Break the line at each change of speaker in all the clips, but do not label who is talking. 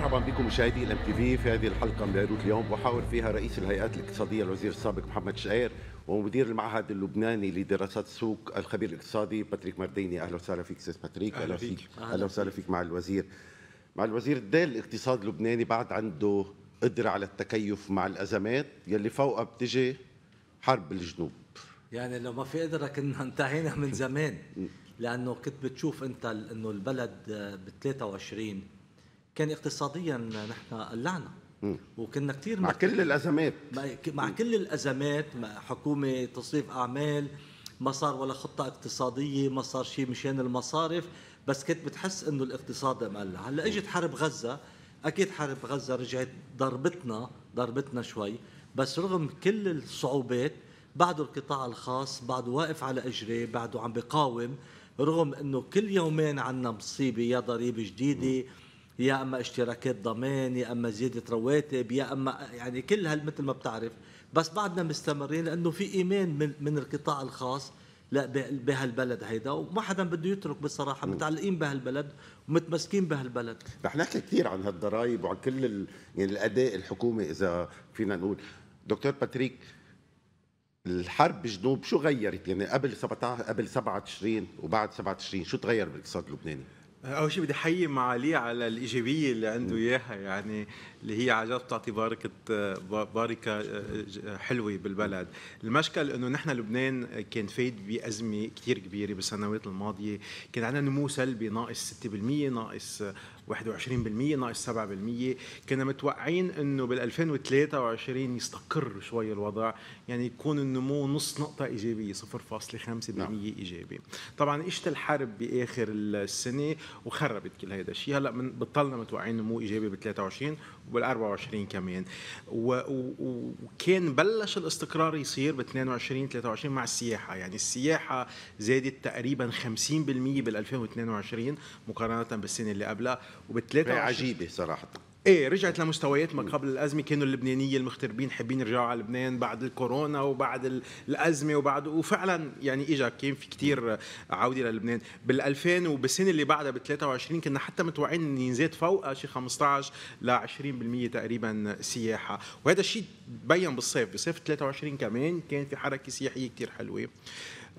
مرحبا بكم مشاهدي الام تي في في هذه الحلقه من بيروت اليوم بحاور فيها رئيس الهيئات الاقتصاديه الوزير السابق محمد شعير ومدير المعهد اللبناني لدراسات السوق الخبير الاقتصادي باتريك مرديني اهلا وسهلا فيك استاذ باتريك اهلا فيك اهلا وسهلا فيك مع الوزير مع الوزير الدال الاقتصاد اللبناني بعد عنده قدره على التكيف مع الازمات يلي فوقها بتجي حرب الجنوب
يعني لو ما في قدره كنا انتهينا من زمان لانه كنت بتشوف انت انه البلد ب 23 كان اقتصاديا نحن قلعنا وكنا كثير مع كل الازمات مع كل الازمات حكومه تصريف اعمال ما صار ولا خطه اقتصاديه ما صار شيء مشان المصارف بس كنت بتحس انه الاقتصاد مقلع هلا اجت حرب غزه اكيد حرب غزه رجعت ضربتنا ضربتنا شوي بس رغم كل الصعوبات بعده القطاع الخاص بعده واقف على اجريه بعده عم بقاوم رغم انه كل يومين عندنا مصيبه يا ضريبه جديده يا اما اشتراكات ضمان يا اما زياده رواتب يا اما يعني كل مثل ما بتعرف بس بعدنا مستمرين لانه في ايمان من, من القطاع الخاص لا بهالبلد هيدا
وما حدا بده يترك بصراحه متعلقين بهالبلد ومتمسكين بهالبلد رح نحكي كثير عن هالضرائب وعن كل ال... يعني الاداء الحكومي اذا فينا نقول دكتور باتريك الحرب بجنوب شو غيرت يعني قبل 17 قبل 27 وبعد 27 شو تغير بالاقتصاد اللبناني؟
اول شيء بدي احيي معاليه على الايجابيه اللي عنده اياها يعني اللي هي عجب بتعطي باركة باركة آه، حلوه بالبلد المشكل انه نحن لبنان كان فايد بازمه كثير كبيره بالسنوات الماضيه كان عندنا نمو سلبي ناقص 6% ناقص 21% ناقص 7% كنا متوقعين انه بال 2023 يستقر شوي الوضع يعني يكون النمو نص نقطه ايجابيه 0.5% نعم. ايجابي طبعا اجت الحرب باخر السنه وخربت كل هذا الشيء هلا بطلنا متوقعين نمو ايجابي ب 23 وال24 كمان وكان بلش الاستقرار يصير ب 22 23 مع السياحه يعني السياحه زادت تقريبا 50% بال 2022 مقارنه بالسنه اللي قبلها وبال 23 عجيبه صراحه ايه رجعت لمستويات ما قبل الازمه كانوا اللبنانيين المغتربين حابين يرجعوا على لبنان بعد الكورونا وبعد الازمه وبعد وفعلا يعني اجا كان في كثير عوده للبنان بال 2000 وبالسنه اللي بعدها بال 23 كنا حتى متوقعين ان ينزاد فوقها شي 15 ل 20% تقريبا سياحه وهذا الشيء تبين بالصيف بصيف 23 كمان كان في حركه سياحيه كثير حلوه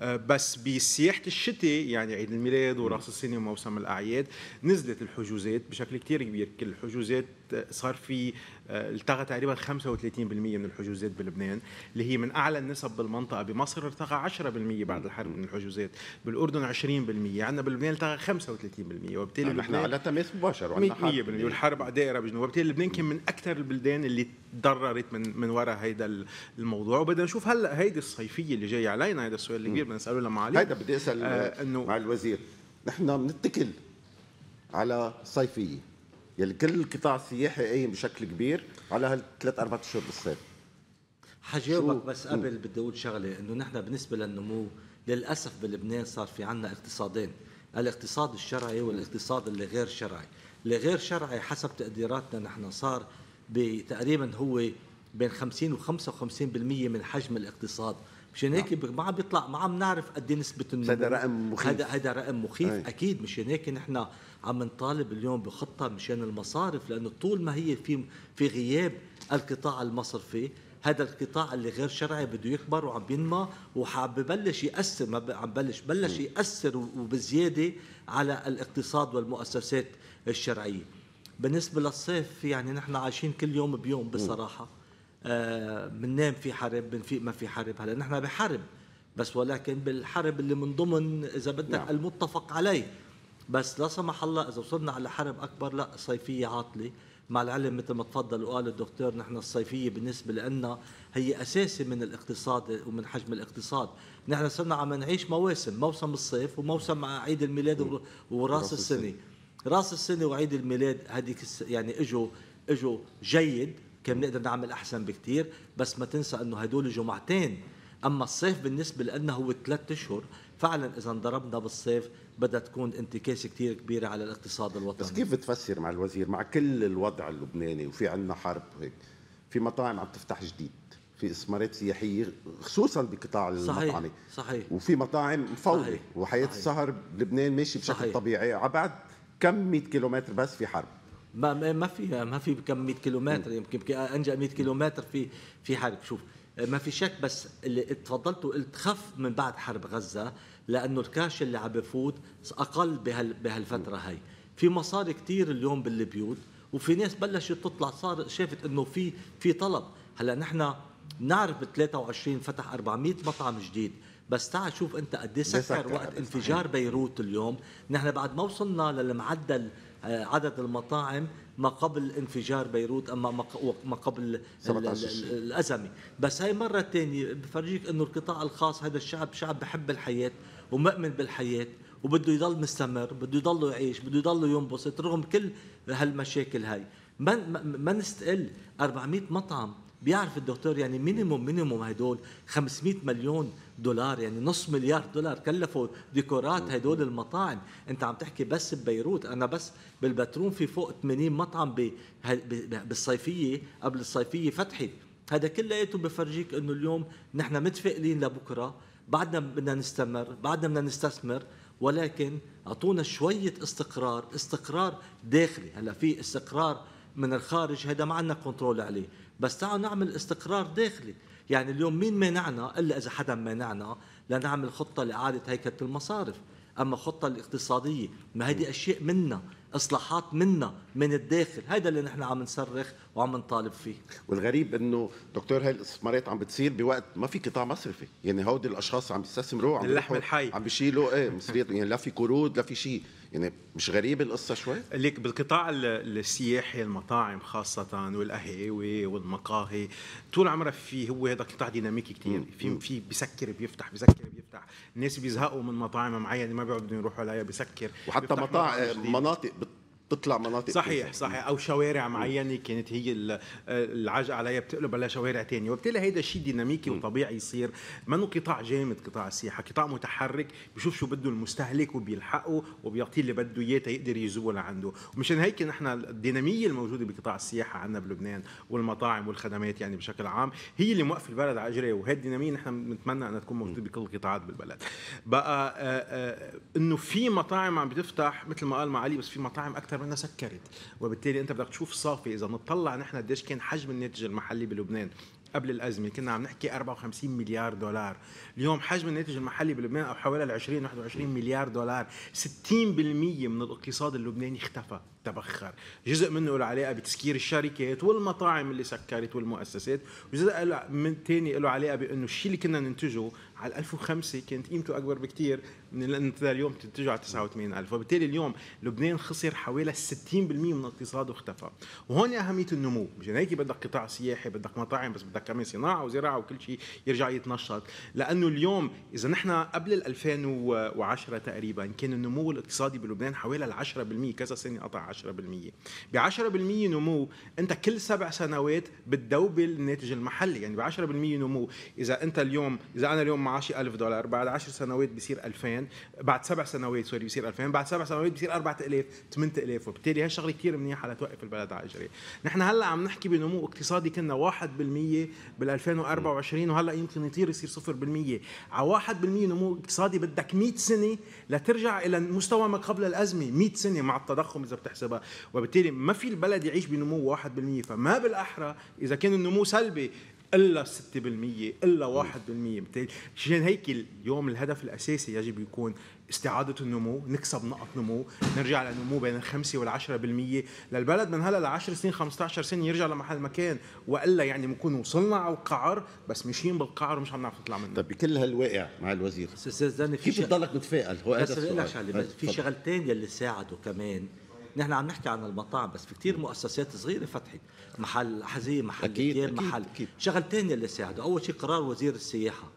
آه، بس بسياحه الشتاء يعني عيد الميلاد وراس السنه وموسم الاعياد نزلت الحجوزات بشكل كتير كبير كل الحجوزات آه، صار في آه، التغى تقريبا 35% من الحجوزات بلبنان اللي هي من اعلى النسب بالمنطقه بمصر ارتقى 10% بعد الحرب من الحجوزات بالاردن 20% عندنا بلبنان التغى 35% وبالتالي نحن على تماس مباشر وعندنا 100% والحرب دائره بجنوب وبالتالي لبنان كان من اكثر البلدان اللي تضررت من من وراء هيدا الموضوع وبدنا نشوف هلا هيدي الصيفيه اللي جايه علينا هذا السؤال الكبير بدنا نساله لما علي هيدا بدي اسال آه انه مع الوزير نحن بنتكل على صيفيه يلي يعني كل
القطاع السياحي قايم بشكل كبير على هالثلاث اربع اشهر بالصيف حجاوبك
بس قبل بدي اقول شغله انه نحن بالنسبه للنمو للاسف بلبنان صار في عندنا اقتصادين الاقتصاد الشرعي والاقتصاد اللي غير شرعي اللي غير شرعي حسب تقديراتنا نحن صار بتقريبا هو بين 50 و 55% من حجم الاقتصاد مشان هيك نعم. ما عم بيطلع ما عم نعرف قد ايه نسبه النمو هذا رقم مخيف هذا هذا رقم مخيف أي. اكيد مشان هيك نحن عم نطالب اليوم بخطه مشان المصارف لانه طول ما هي في في غياب القطاع المصرفي هذا القطاع اللي غير شرعي بده يكبر وعم بينمى وعم ببلش ياثر ما عم ببلش بلش ياثر وبزياده على الاقتصاد والمؤسسات الشرعيه بالنسبه للصيف يعني نحن عايشين كل يوم بيوم بصراحه م. آه، بننام في حرب بنفيق ما في حرب هلا نحن بحرب بس ولكن بالحرب اللي من ضمن اذا بدك نعم. المتفق عليه بس لا سمح الله اذا وصلنا على حرب اكبر لا صيفيه عاطله مع العلم مثل ما تفضل وقال الدكتور نحن الصيفيه بالنسبه لنا هي اساسي من الاقتصاد ومن حجم الاقتصاد، نحن صرنا عم نعيش مواسم، موسم الصيف وموسم عيد الميلاد وراس السنه. راس السنه وعيد الميلاد هذيك يعني اجوا اجوا جيد كان بنقدر نعمل احسن بكثير بس ما تنسى انه هدول جمعتين اما الصيف بالنسبه لنا هو ثلاث اشهر فعلا اذا انضربنا بالصيف بدها تكون انتكاسه كثير كبيره على الاقتصاد الوطني بس
كيف بتفسر مع الوزير مع كل الوضع اللبناني وفي عندنا حرب وهيك في مطاعم عم تفتح جديد في استثمارات سياحيه خصوصا بقطاع صحيح المطعمي صحيح وفي مطاعم مفوضه وحياه صحيح السهر بلبنان ماشي بشكل صحيح طبيعي على بعد كم 100 كيلومتر بس في حرب ما
ما في ما في كم 100 كيلومتر يمكن انجا 100 كيلومتر في في حرب شوف ما في شك بس اللي تفضلت وقلت خف من بعد حرب غزه لانه الكاش اللي عم بفوت اقل بهال بهالفتره هي في مصاري كثير اليوم بالبيوت وفي ناس بلشت تطلع صار شافت انه في في طلب هلا نحن نعرف ب 23 فتح 400 مطعم جديد بس تعال شوف انت قد ايه سكر وقت انفجار بيروت اليوم نحن بعد ما وصلنا للمعدل آه، عدد المطاعم ما قبل انفجار بيروت اما ما قبل الازمه بس هاي مره ثانيه بفرجيك انه القطاع الخاص هذا الشعب شعب بحب الحياه ومؤمن بالحياه وبده يضل مستمر بده يضل يعيش بده يضل ينبسط رغم كل هالمشاكل هاي ما ما نستقل 400 مطعم بيعرف الدكتور يعني مينيموم مينيموم هدول 500 مليون دولار يعني نص مليار دولار كلفوا ديكورات هدول المطاعم انت عم تحكي بس ببيروت انا بس بالبترون في فوق 80 مطعم بالصيفيه قبل الصيفيه فتحت هذا كلياته بفرجيك انه اليوم نحن متفائلين لبكره بعدنا بدنا نستمر بعدنا بدنا نستثمر ولكن اعطونا شويه استقرار استقرار داخلي هلا في استقرار من الخارج هذا ما عندنا كنترول عليه بس تعالوا نعمل استقرار داخلي يعني اليوم مين مانعنا الا اذا حدا مانعنا لنعمل خطه لاعاده هيكله المصارف اما الخطه الاقتصاديه ما هذه اشياء منا اصلاحات منا من الداخل هذا
اللي نحن عم نصرخ وعم نطالب فيه والغريب انه دكتور هاي الاستثمارات عم بتصير بوقت ما في قطاع مصرفي يعني هودي الاشخاص عم بيستثمروا عم اللحم الحي عم بيشيلوا ايه مصريات يعني لا في قروض لا في شيء يعني مش غريب القصة شوي؟
ليك بالقطاع السياحي المطاعم خاصة والقهاوي والمقاهي طول عمرها في هو هذا قطاع ديناميكي كثير في في بسكر بيفتح بسكر بيفتح الناس بيزهقوا من مطاعم معينة يعني ما بيقعدوا يروحوا عليها بسكر وحتى مطاعم مناطق تطلع مناطق صحيح صحيح او شوارع معينه كانت هي العجقه عليها بتقلب على شوارع ثانيه وبالتالي هيدا شيء ديناميكي وطبيعي يصير منه قطاع جامد قطاع السياحه قطاع متحرك بشوف شو بده المستهلك وبيلحقه وبيعطيه اللي بده اياه يقدر يزوه لعنده ومشان هيك نحن الديناميه الموجوده بقطاع السياحه عندنا بلبنان والمطاعم والخدمات يعني بشكل عام هي اللي موقف البلد على اجريه وهي الديناميه نحن بنتمنى انها تكون موجوده بكل القطاعات بالبلد بقى آه، آه، انه في مطاعم عم بتفتح مثل ما قال معالي بس في مطاعم اكثر منها سكرت وبالتالي انت بدك تشوف صافي اذا بنطلع نحن قديش كان حجم الناتج المحلي بلبنان قبل الازمه كنا عم نحكي 54 مليار دولار اليوم حجم الناتج المحلي بلبنان او حوالي ال 20 21 مليار دولار 60% من الاقتصاد اللبناني اختفى تبخر جزء منه له علاقه بتسكير الشركات والمطاعم اللي سكرت والمؤسسات وجزء من ثاني له علاقه بانه الشيء اللي كنا ننتجه على 1005 كانت قيمته اكبر بكثير انت اليوم تتجه على 89000 وبالتالي اليوم لبنان خسر حوالي 60% من اقتصاده اختفى وهون اهميه النمو مشان هيك بدك قطاع سياحي بدك مطاعم بس بدك كمان صناعه وزراعه وكل شيء يرجع يتنشط لانه اليوم اذا نحن قبل 2010 تقريبا كان النمو الاقتصادي بلبنان حوالي 10% كذا سنه قطع 10% ب 10% نمو انت كل سبع سنوات بتدوبل الناتج المحلي يعني ب 10% نمو اذا انت اليوم اذا انا اليوم معاشي 1000 دولار بعد 10 سنوات بصير 2000 بعد سبع سنوات سوري بيصير 2000 بعد سبع سنوات بيصير 4000 8000 وبالتالي هالشغله كثير منيحه لتوقف البلد على اجري نحن هلا عم نحكي بنمو اقتصادي كنا 1% بال 2024 وهلا يمكن يطير يصير 0% على 1% نمو اقتصادي بدك 100 سنه لترجع الى مستوى ما قبل الازمه 100 سنه مع التضخم اذا بتحسبها وبالتالي ما في البلد يعيش بنمو 1% فما بالاحرى اذا كان النمو سلبي الا 6% الا 1% بالتالي عشان هيك اليوم الهدف الاساسي يجب يكون استعاده النمو، نكسب نقط نمو، نرجع لنمو بين 5 وال 10% للبلد من هلا ل 10 سنين 15 سنه يرجع لمحل ما كان والا يعني بنكون وصلنا على القعر بس ماشيين بالقعر ومش عم نعرف نطلع منه طيب بكل هالواقع مع الوزير استاذ في كيف بتضلك متفائل هو هذا السؤال في
شغلتين يلي ساعدوا كمان نحن عم نحكي عن المطاعم بس في كثير مؤسسات صغيره فتحت محل حزي محل أكيد محل أكيد محل أكيد. ثانيه اللي ساعده اول شيء قرار وزير السياحه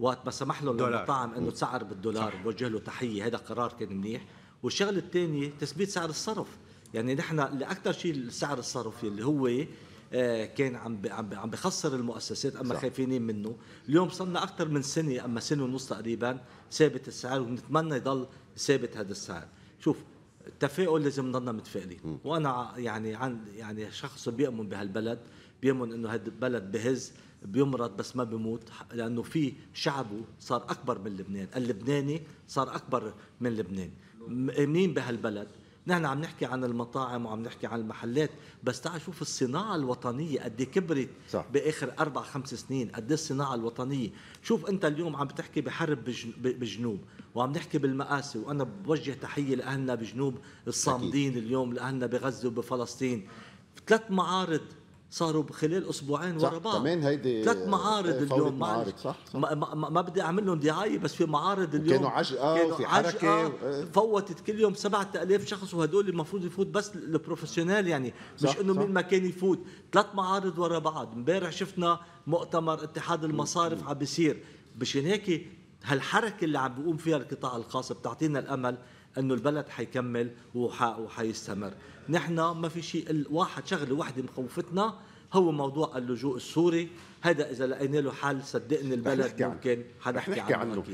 وقت ما سمح له للمطاعم انه تسعر بالدولار بوجه له تحيه هذا قرار كان منيح والشغله الثانيه تثبيت سعر الصرف يعني نحن لاكثر شيء السعر الصرف اللي هو آه، كان عم عم بخسر المؤسسات اما خايفين منه اليوم صرنا اكثر من سنه اما سنه ونص تقريبا ثابت السعر ونتمنى يضل ثابت هذا السعر شوف التفاؤل لازم نضلنا متفائلين وانا يعني عن يعني شخص بيؤمن بهالبلد بيؤمن انه هذا البلد بهز بيمرض بس ما بيموت لانه في شعبه صار اكبر من لبنان اللبناني صار اكبر من لبنان امنين بهالبلد نحن عم نحكي عن المطاعم وعم نحكي عن المحلات بس تعال شوف الصناعة الوطنية قد إيه كبرت صح. بآخر أربع خمس سنين قد إيه الصناعة الوطنية شوف أنت اليوم عم بتحكي بحرب بجنوب وعم نحكي بالمقاسي وأنا بوجه تحية لأهلنا بجنوب الصامدين أكيد. اليوم لأهلنا بغزة وبفلسطين ثلاث معارض صاروا خلال اسبوعين ورا بعض كمان هيدي ثلاث معارض اليوم معارض صح, صح. ما, ما, ما بدي اعمل لهم دعايه بس في معارض اليوم كانوا عجقه وفي حركه و... فوتت كل يوم 7000 شخص وهدول المفروض يفوت بس البروفيشنال يعني مش انه مين ما كان يفوت ثلاث معارض ورا بعض امبارح شفنا مؤتمر اتحاد المصارف عم بيصير مشان هيك هالحركه اللي عم بيقوم فيها القطاع الخاص بتعطينا الامل انه البلد حيكمل وحيستمر نحن ما في شيء الواحد شغله واحده مخوفتنا هو موضوع اللجوء السوري هذا اذا لقينا له حل صدقني البلد ممكن حدا حكي عنه,
عنه.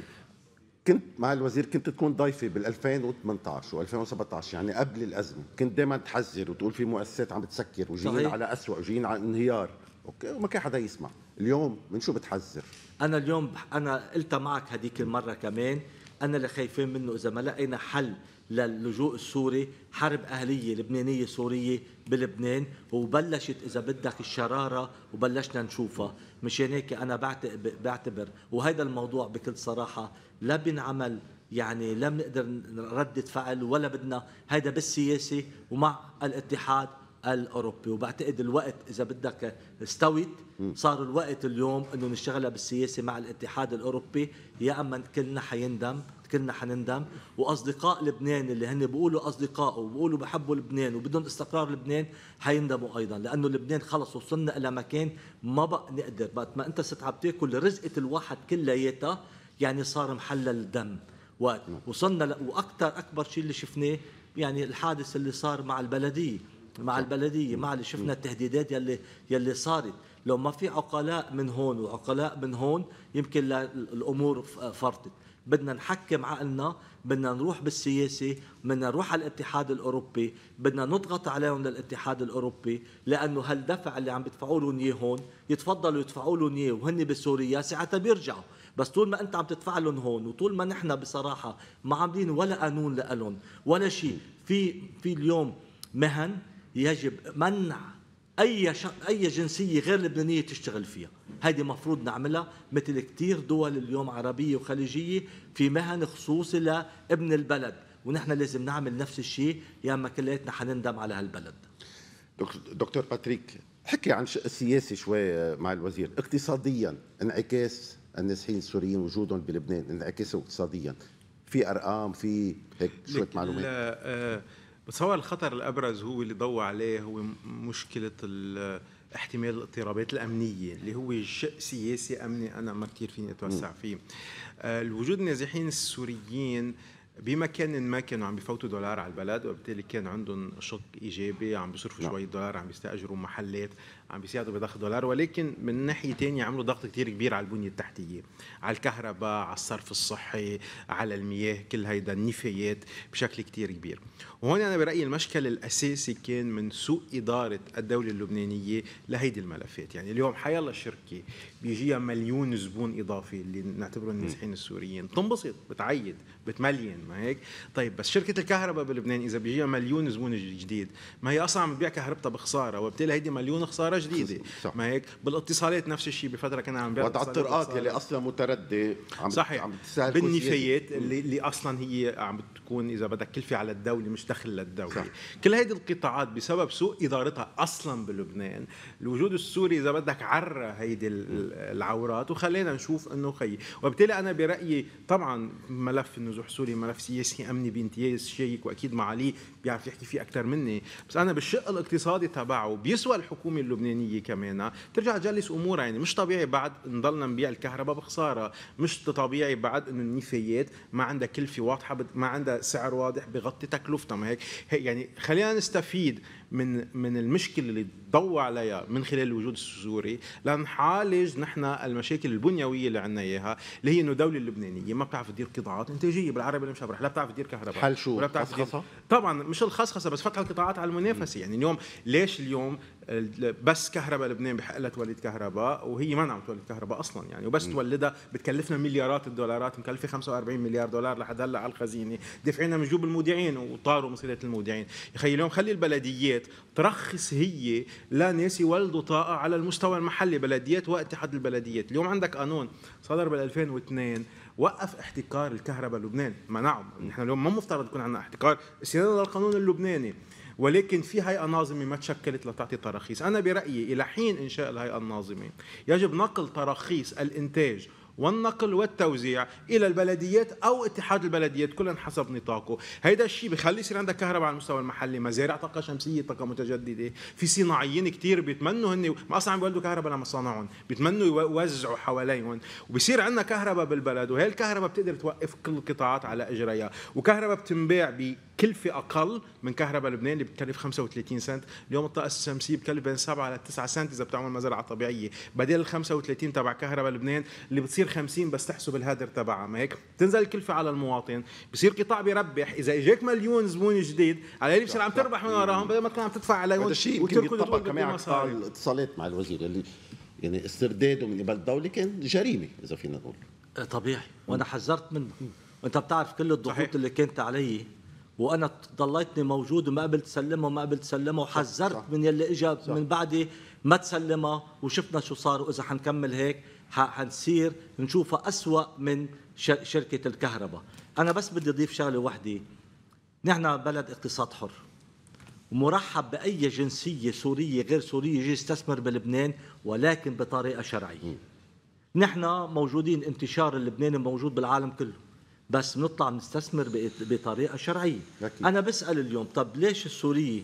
كنت مع الوزير كنت تكون ضيفه بال 2018 و 2017 يعني قبل الازمه كنت دائما تحذر وتقول في مؤسسات عم بتسكر وجايين على اسوء وجايين على انهيار اوكي وما كان حدا يسمع اليوم من شو
بتحذر انا اليوم انا قلتها معك هذيك المره كمان انا اللي خايفين منه اذا ما لقينا حل للجوء السوري حرب أهلية لبنانية سورية بلبنان وبلشت إذا بدك الشرارة وبلشنا نشوفها مشان هيك أنا بعتبر وهذا الموضوع بكل صراحة لا بنعمل يعني لا بنقدر ردة فعل ولا بدنا هيدا بالسياسة ومع الاتحاد الاوروبي وبعتقد الوقت اذا بدك استوت صار الوقت اليوم انه نشتغلها بالسياسه مع الاتحاد الاوروبي يا اما كلنا حيندم كلنا حنندم واصدقاء لبنان اللي هن بيقولوا اصدقائه وبيقولوا بحبوا لبنان وبدهم استقرار لبنان حيندموا ايضا لانه لبنان خلص وصلنا الى مكان ما بقى نقدر وقت ما انت ست عم تاكل رزقه الواحد كلياتها يعني صار محلل دم وقت وصلنا واكثر اكبر شيء اللي شفناه يعني الحادث اللي صار مع البلديه مع البلديه مع اللي شفنا التهديدات يلي يلي صارت لو ما في عقلاء من هون وعقلاء من هون يمكن الامور فرطت بدنا نحكم عقلنا بدنا نروح بالسياسة بدنا نروح على الاتحاد الأوروبي بدنا نضغط عليهم للاتحاد الأوروبي لأنه هالدفع اللي عم بدفعوا لهم إياه هون يتفضلوا يدفعوا لهم إياه وهن بسوريا ساعتها بيرجعوا بس طول ما أنت عم تدفع لهم هون وطول ما نحن بصراحة ما عاملين ولا قانون لهم ولا شيء في في اليوم مهن يجب منع اي شق اي جنسيه غير لبنانيه تشتغل فيها هذه مفروض نعملها مثل كثير دول اليوم عربيه وخليجيه في مهن خصوصي لابن البلد ونحن لازم نعمل نفس الشيء يا اما كلياتنا حنندم على هالبلد
دكتور باتريك حكي عن شق السياسي شوي مع الوزير اقتصاديا انعكاس النازحين السوريين وجودهم بلبنان انعكاسه اقتصاديا في ارقام في هيك شويه معلومات
آه، بس هو الخطر الابرز هو اللي ضوى عليه هو مشكله احتمال الاضطرابات الامنيه اللي هو شيء سياسي امني انا ما كثير فيني اتوسع فيه الوجود آه، النازحين السوريين بمكان ما كانوا عم بفوتوا دولار على البلد وبالتالي كان عندهم شق ايجابي عم بيصرفوا نعم. شويه دولار عم بيستاجروا محلات عم بيساعدوا بضخ دولار ولكن من ناحيه ثانيه عملوا ضغط كثير كبير على البنيه التحتيه على الكهرباء على الصرف الصحي على المياه كل هيدا النفايات بشكل كثير كبير وهون انا برايي المشكل الاساسي كان من سوء اداره الدوله اللبنانيه لهيدي الملفات يعني اليوم حيالله شركه بيجيها مليون زبون اضافي اللي نعتبرهم النازحين السوريين تنبسط بتعيد بتملين ما هيك طيب بس شركه الكهرباء بلبنان اذا بيجيها مليون زبون جديد ما هي اصلا عم تبيع كهربتها بخساره وبالتالي هيدي مليون خساره جديده صح. ما هيك بالاتصالات نفس الشيء بفتره كنا عم بيع وضع الطرقات اللي اصلا متردد عم صحيح عم بالنفايات اللي, اللي اصلا هي عم بتكون اذا بدك كلفه على الدوله مش دخل للدوله صح. كل هيدي القطاعات بسبب سوء ادارتها اصلا بلبنان الوجود السوري اذا بدك عرى هيدي العورات وخلينا نشوف انه خي وبالتالي انا برايي طبعا ملف النزول استاذ حسوري ملف سياسي امني بامتياز شيك واكيد علي بيعرف يحكي فيه اكثر مني بس انا بالشق الاقتصادي تبعه بيسوى الحكومه اللبنانيه كمان ترجع تجلس امورها يعني مش طبيعي بعد نضلنا نبيع الكهرباء بخساره مش طبيعي بعد انه النفايات ما عندها كلفه واضحه ما عندها سعر واضح بغطي تكلفتها ما هيك يعني خلينا نستفيد من من المشكله اللي تضوى عليها من خلال الوجود السوري لنعالج نحن المشاكل البنيويه اللي عندنا اياها اللي هي انه الدوله اللبنانيه ما بتعرف تدير قطاعات انتاجيه بالعربي اللي مش لا بتعرف تدير كهرباء حل شو ولا بتعرف تدير... طبعا مش الخصخصه بس فتح القطاعات على المنافسه يعني اليوم ليش اليوم بس كهرباء لبنان بحق لها تولد كهرباء وهي ما عم تولد كهرباء اصلا يعني وبس تولدها بتكلفنا مليارات الدولارات مكلفه 45 مليار دولار لحد هلا على الخزينه دافعينها من جوب المودعين وطاروا من المودعين يا اليوم خلي البلديات ترخص هي لناس يولدوا طاقه على المستوى المحلي بلديات واتحاد البلديات اليوم عندك قانون صدر بال 2002 وقف احتكار الكهرباء لبنان منعه نحن اليوم ما مفترض يكون عندنا احتكار استنادا للقانون اللبناني ولكن في هيئه ناظمه ما تشكلت لتعطي تراخيص انا برايي الى حين انشاء الهيئه الناظمه يجب نقل تراخيص الانتاج والنقل والتوزيع الى البلديات او اتحاد البلديات كلا حسب نطاقه هيدا الشيء بخلي يصير عندك كهرباء على المستوى المحلي مزارع طاقه شمسيه طاقه متجدده في صناعيين كثير بيتمنوا هن ما اصلا عم بيولدوا كهرباء لمصانعهم بيتمنوا يوزعوا حواليهم وبصير عندنا كهرباء بالبلد وهي الكهرباء بتقدر توقف كل القطاعات على اجريها وكهرباء بتنباع كلفه اقل من كهرباء لبنان اللي بتكلف 35 سنت، اليوم الطاقه الشمسيه بتكلف بين 7 ل 9 سنت اذا بتعمل مزرعه طبيعيه، بدل ال 35 تبع كهرباء لبنان اللي بتصير 50 بس تحسب الهدر تبعها ما هيك؟ بتنزل الكلفه على المواطن، بصير قطاع بيربح، اذا اجاك مليون زبون جديد، على اللي بصير عم تربح من وراهم بدل ما تكون عم تدفع عليهم هذا الشيء يمكن يطبق كمان قطاع
الاتصالات مع الوزير اللي يعني استرداده من قبل الدوله كان جريمه اذا فينا نقول طبيعي وانا حذرت منه وانت بتعرف كل الضغوط اللي كانت
علي وانا ضليتني موجود وما قبلت سلمها وما قبلت سلمها وحذرت من يلي اجى من بعدي ما تسلمها وشفنا شو صار واذا حنكمل هيك حنصير نشوفها أسوأ من شركه الكهرباء انا بس بدي اضيف شغله وحده نحن بلد اقتصاد حر ومرحب باي جنسيه سوريه غير سوريه يجي يستثمر بلبنان ولكن بطريقه شرعيه نحن موجودين انتشار اللبناني موجود بالعالم كله بس بنطلع بنستثمر بطريقه شرعيه أكيد. انا بسال اليوم طب ليش السوريه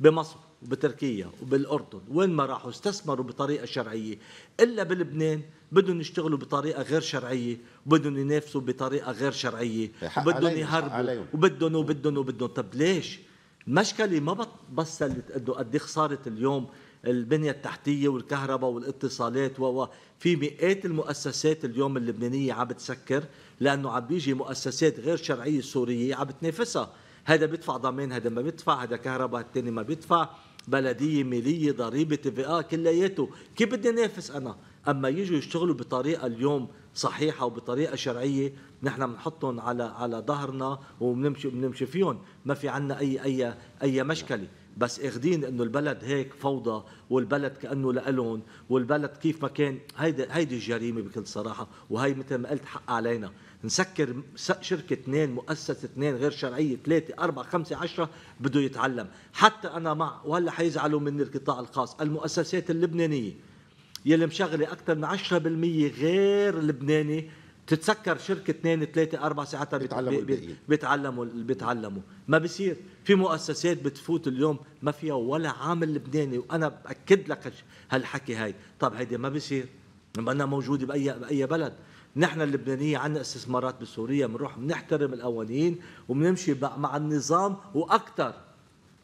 بمصر وبتركيا وبالاردن وين ما راحوا استثمروا بطريقه شرعيه الا بلبنان بدهم يشتغلوا بطريقه غير شرعيه بدهم ينافسوا بطريقه غير شرعيه بدهم يهربوا وبدهم وبدهم وبدهم طب ليش المشكله ما بس انه قد إيه خساره اليوم البنية التحتية والكهرباء والاتصالات و في مئات المؤسسات اليوم اللبنانية عم بتسكر لأنه عم بيجي مؤسسات غير شرعية سورية عم بتنافسها هذا بيدفع ضمان هذا ما بيدفع هذا كهرباء الثاني ما بيدفع بلديه ماليه ضريبه تي اه كلياته كيف بدي نافس انا اما يجوا يشتغلوا بطريقه اليوم صحيحه وبطريقه شرعيه نحن بنحطهم على على ظهرنا وبنمشي بنمشي فيهم ما في عندنا اي اي اي مشكله بس اخدين انه البلد هيك فوضى والبلد كانه لألون والبلد كيف ما كان هيدي هيدي الجريمه بكل صراحه وهي مثل ما قلت حق علينا نسكر شركه اثنين مؤسسه اثنين غير شرعيه ثلاثه اربعه خمسه عشرة بده يتعلم حتى انا مع وهلا حيزعلوا مني القطاع الخاص المؤسسات اللبنانيه يلي مشغله اكثر من 10% غير لبناني تتسكر شركه اثنين ثلاثه اربع ساعات بيتعلموا بي بيتعلموا بيتعلموا ما بصير في مؤسسات بتفوت اليوم ما فيها ولا عامل لبناني وانا باكد لك هالحكي هاي طب هيدي ما بصير ما أنا موجوده باي باي بلد نحن اللبنانية عندنا استثمارات بسوريا بنروح بنحترم القوانين وبنمشي مع النظام وأكثر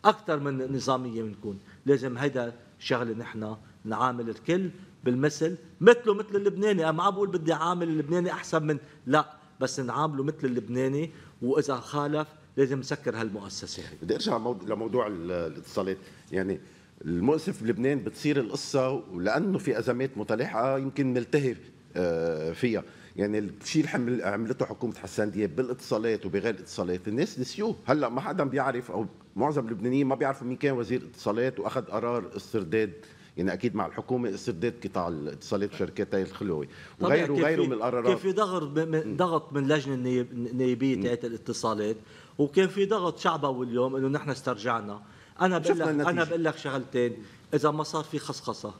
أكثر من نظامية بنكون لازم هيدا شغلة نحن نعامل الكل بالمثل مثله مثل اللبناني انا ما بقول بدي عامل اللبناني احسن من لا بس نعامله مثل اللبناني واذا خالف
لازم نسكر هالمؤسسه هي بدي ارجع لموضوع الاتصالات يعني المؤسف بلبنان بتصير القصه ولانه في ازمات متلاحقه يمكن نلتهي آه، فيها يعني الشيء اللي عملته حكومه حسان دياب بالاتصالات وبغير الاتصالات الناس نسيوه هلا ما حدا بيعرف او معظم اللبنانيين ما بيعرفوا مين كان وزير اتصالات واخذ قرار استرداد يعني اكيد مع الحكومه استرداد قطاع الاتصالات شركتي الخلوي وغيره وغيره من القرارات كان في ضغط ضغط من لجنه
النيابيه تاعت
الاتصالات
وكان في ضغط شعبوي اليوم انه نحن استرجعنا انا بقول لك انا بقول لك شغلتين اذا ما صار في خصخصه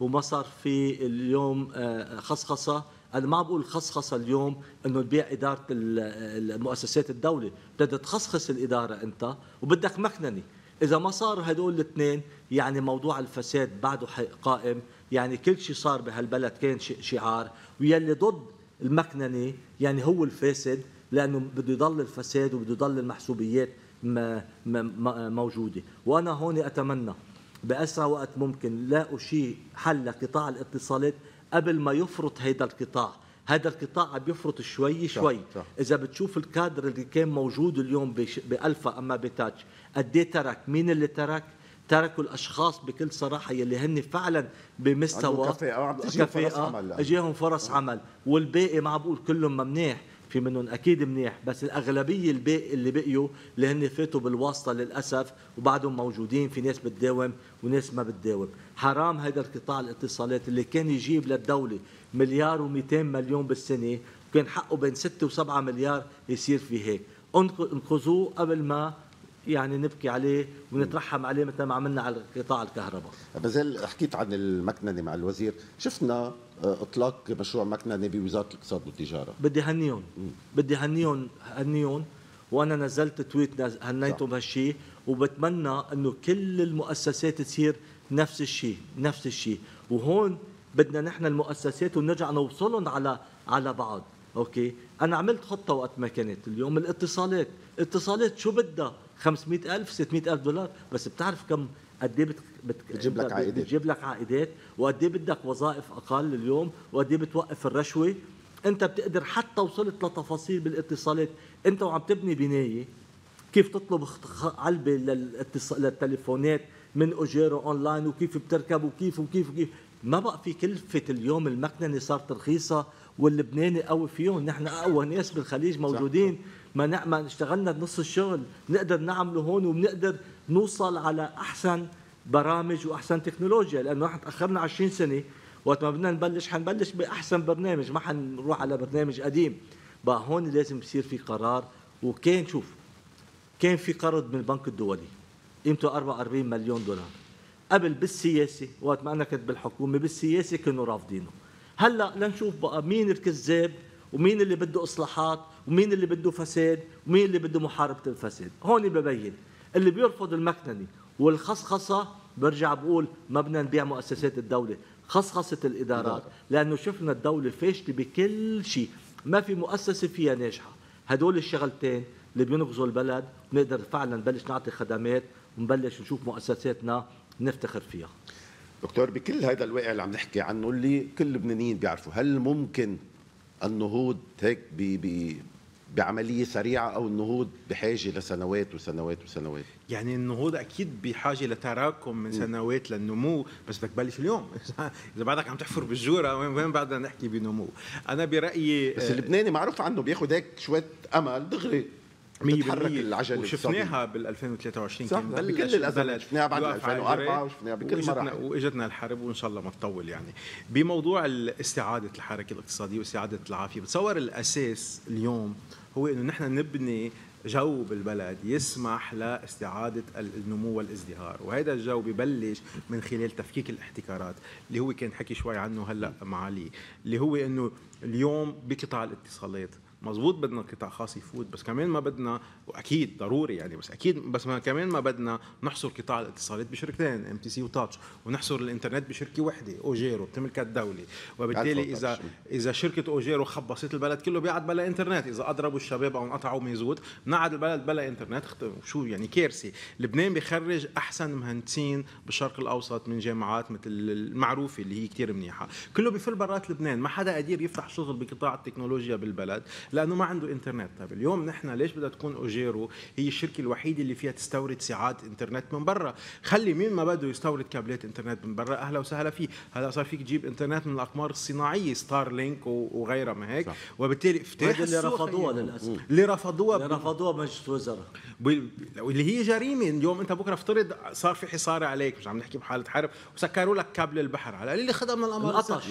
وما صار في اليوم آه، خصخصه انا ما بقول خصخصه اليوم انه تبيع اداره المؤسسات الدوله بدها تخصخص الاداره انت وبدك مكننه إذا ما صار هدول الاثنين يعني موضوع الفساد بعده قائم يعني كل شيء صار بهالبلد كان شعار ويلي ضد المكننة يعني هو الفاسد لأنه بده يضل الفساد وبده يضل المحسوبيات موجودة وأنا هون أتمنى بأسرع وقت ممكن لاقوا شيء حل لقطاع الاتصالات قبل ما يفرط هيدا القطاع هذا القطاع عم بيفرط شوي شوي صح صح. اذا بتشوف الكادر اللي كان موجود اليوم بالفا اما بتاتش قد ايه ترك مين اللي ترك تركوا الاشخاص بكل صراحه يلي هن فعلا بمستوى كفاءه
كفاءه
اجاهم فرص آه. يعني. آه. عمل والباقي ما بقول كلهم منيح في منهم اكيد منيح بس الاغلبيه الباقي اللي بقيوا اللي هن فاتوا بالواسطه للاسف وبعدهم موجودين في ناس بتداوم وناس ما بتداوم حرام هذا القطاع الاتصالات اللي كان يجيب للدوله مليار و200 مليون بالسنه وكان حقه بين 6 و7 مليار يصير في هيك انقذوه قبل ما يعني نبكي عليه ونترحم عليه مثل ما عملنا على قطاع
الكهرباء بزل حكيت عن المكننه مع الوزير شفنا آه، اطلاق مشروع مكننه بوزاره الاقتصاد والتجاره
بدي هنيهم بدي هنيهم هنيهم وانا نزلت تويت هنيتهم بهالشيء وبتمنى انه كل المؤسسات تصير نفس الشيء نفس الشيء وهون بدنا نحن المؤسسات ونرجع نوصلهم على على بعض اوكي انا عملت خطه وقت ما كانت اليوم الاتصالات اتصالات شو بدها 500000 600000 دولار بس بتعرف كم قد ايه بتجيب لك عائدات بتجيب لك عائدات وقد ايه بدك وظائف اقل اليوم وقد ايه بتوقف الرشوه انت بتقدر حتى وصلت لتفاصيل بالاتصالات انت وعم تبني بنايه كيف تطلب علبه للتليفونات من اجيرو اونلاين وكيف بتركب وكيف وكيف وكيف ما بقى في كلفه اليوم المكنه صارت رخيصه واللبناني قوي فيهم نحن اقوى ناس بالخليج موجودين صح. ما نعمل اشتغلنا بنص الشغل بنقدر نعمله هون وبنقدر نوصل على احسن برامج واحسن تكنولوجيا لانه نحن تاخرنا 20 سنه وقت ما بدنا نبلش حنبلش باحسن برنامج ما حنروح على برنامج قديم بقى هون لازم يصير في قرار وكان شوف كان في قرض من البنك الدولي قيمته 44 مليون دولار قبل بالسياسه وقت ما انا كنت بالحكومه بالسياسه كانوا رافضينه هلا لنشوف بقى مين الكذاب ومين اللي بده اصلاحات ومين اللي بده فساد ومين اللي بده محاربه الفساد هون ببين اللي بيرفض المكننه والخصخصه برجع بقول ما بدنا نبيع مؤسسات الدوله خصخصه الادارات لانه شفنا الدوله فاشله بكل شيء ما في مؤسسه فيها ناجحه هدول الشغلتين اللي بينغزوا البلد بنقدر فعلا نبلش نعطي خدمات ونبلش نشوف مؤسساتنا نفتخر
فيها دكتور بكل هذا الواقع اللي عم نحكي عنه اللي كل اللبنانيين بيعرفوا هل ممكن النهوض هيك بعملية سريعة أو النهوض بحاجة لسنوات وسنوات وسنوات
يعني النهوض أكيد بحاجة لتراكم من سنوات للنمو بس بدك تبلش اليوم إذا بعدك عم تحفر بالجورة وين وين بعدنا نحكي بنمو أنا برأيي بس آه، اللبناني معروف عنه بياخذ هيك شوية أمل دغري تتحرك العجله وشفناها بال 2023 صح كان بكل الازمات شفناها بعد 2004 وشفناها بكل مره واجتنا الحرب وان شاء الله ما تطول يعني بموضوع استعاده الحركه الاقتصاديه واستعاده العافيه بتصور الاساس اليوم هو انه نحن نبني جو بالبلد يسمح لاستعادة النمو والازدهار وهذا الجو ببلش من خلال تفكيك الاحتكارات اللي هو كان حكي شوي عنه هلأ معالي اللي هو أنه اليوم بقطاع الاتصالات مزبوط بدنا قطاع خاص يفوت بس كمان ما بدنا واكيد ضروري يعني بس اكيد بس ما كمان ما بدنا نحصر قطاع الاتصالات بشركتين ام تي سي وتاتش ونحصر الانترنت بشركه وحده اوجيرو بتملكها الدوله وبالتالي اذا اذا شركه اوجيرو خبصت البلد كله بيقعد بلا انترنت اذا اضربوا الشباب او انقطعوا ميزوت بنقعد البلد بلا انترنت شو يعني كارثه لبنان بيخرج احسن مهندسين بالشرق الاوسط من جامعات مثل المعروفه اللي هي كثير منيحه كله بفل برات لبنان ما حدا قادر يفتح شغل بقطاع التكنولوجيا بالبلد لانه ما عنده انترنت طيب اليوم نحن ليش بدها تكون اوجيرو هي الشركه الوحيده اللي فيها تستورد ساعات انترنت من برا خلي مين ما بده يستورد كابلات انترنت من برا اهلا وسهلا فيه هلا صار فيك تجيب انترنت من الاقمار الصناعيه ستار لينك وغيرها ما هيك صح. وبالتالي افتتاح اللي رفضوها للاسف اللي رفضوها اللي رفضوها مجلس وزراء اللي هي جريمه اليوم انت بكره افترض صار في حصار عليك مش عم نحكي بحاله حرب وسكروا لك كابل البحر على اللي خدها من القمر القطش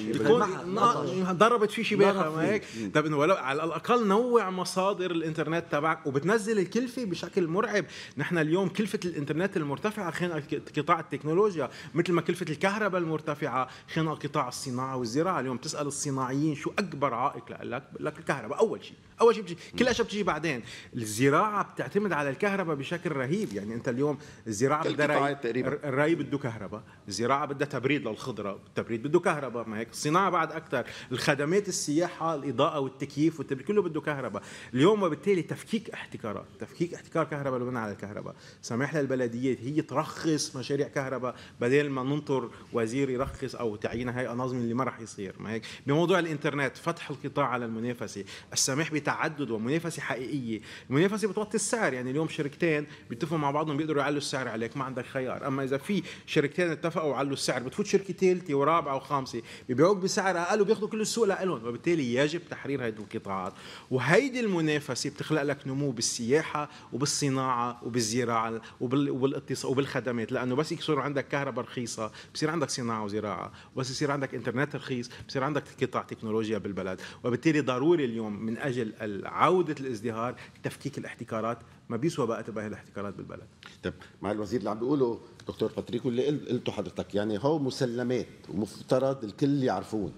ضربت فيه ماشي ما هيك طب ولو على الاقل نوع مصادر الانترنت تبعك وبتنزل الكلفه بشكل مرعب نحن اليوم كلفه الانترنت المرتفعه خلال قطاع التكنولوجيا مثل ما كلفه الكهرباء المرتفعه خلال قطاع الصناعه والزراعه اليوم بتسال الصناعيين شو اكبر عائق لك لك الكهرباء اول شيء اول شيء بتجي كل اشياء بتجي بعدين الزراعه بتعتمد على الكهرباء بشكل رهيب يعني انت اليوم الزراعه بدها الري بده كهرباء الزراعه بدها تبريد للخضره التبريد بده كهرباء ما هيك الصناعه بعد اكثر الخدمات الس السياحه الاضاءه والتكييف والتبريد كله بده كهرباء اليوم وبالتالي تفكيك احتكارات تفكيك احتكار كهرباء لبنان على الكهرباء سمح للبلديات هي ترخص مشاريع كهرباء بدل ما ننطر وزير يرخص او تعيين هاي انظمه اللي ما راح يصير ما هيك بموضوع الانترنت فتح القطاع على المنافسه السماح بتعدد ومنافسه حقيقيه المنافسه بتوطي السعر يعني اليوم شركتين بيتفقوا مع بعضهم بيقدروا يعلوا السعر عليك ما عندك خيار اما اذا في شركتين اتفقوا وعلوا السعر بتفوت شركه ثالثه ورابعه وخامسه ببيعوك بسعر اقل وبياخذوا كل السوق لهم وبالتالي يجب تحرير هذه القطاعات وهيدي المنافسه بتخلق لك نمو بالسياحه وبالصناعه وبالزراعه وبالاتصال وبالخدمات لانه بس يصير عندك كهرباء رخيصه بصير عندك صناعه وزراعه بس يصير عندك انترنت رخيص بصير عندك قطاع تكنولوجيا بالبلد وبالتالي ضروري اليوم من اجل عوده الازدهار تفكيك الاحتكارات ما بيسوى بقى تبقى الاحتكارات بالبلد
طيب مع الوزير اللي عم بيقوله دكتور باتريكو اللي قلته حضرتك يعني هو مسلمات ومفترض الكل يعرفون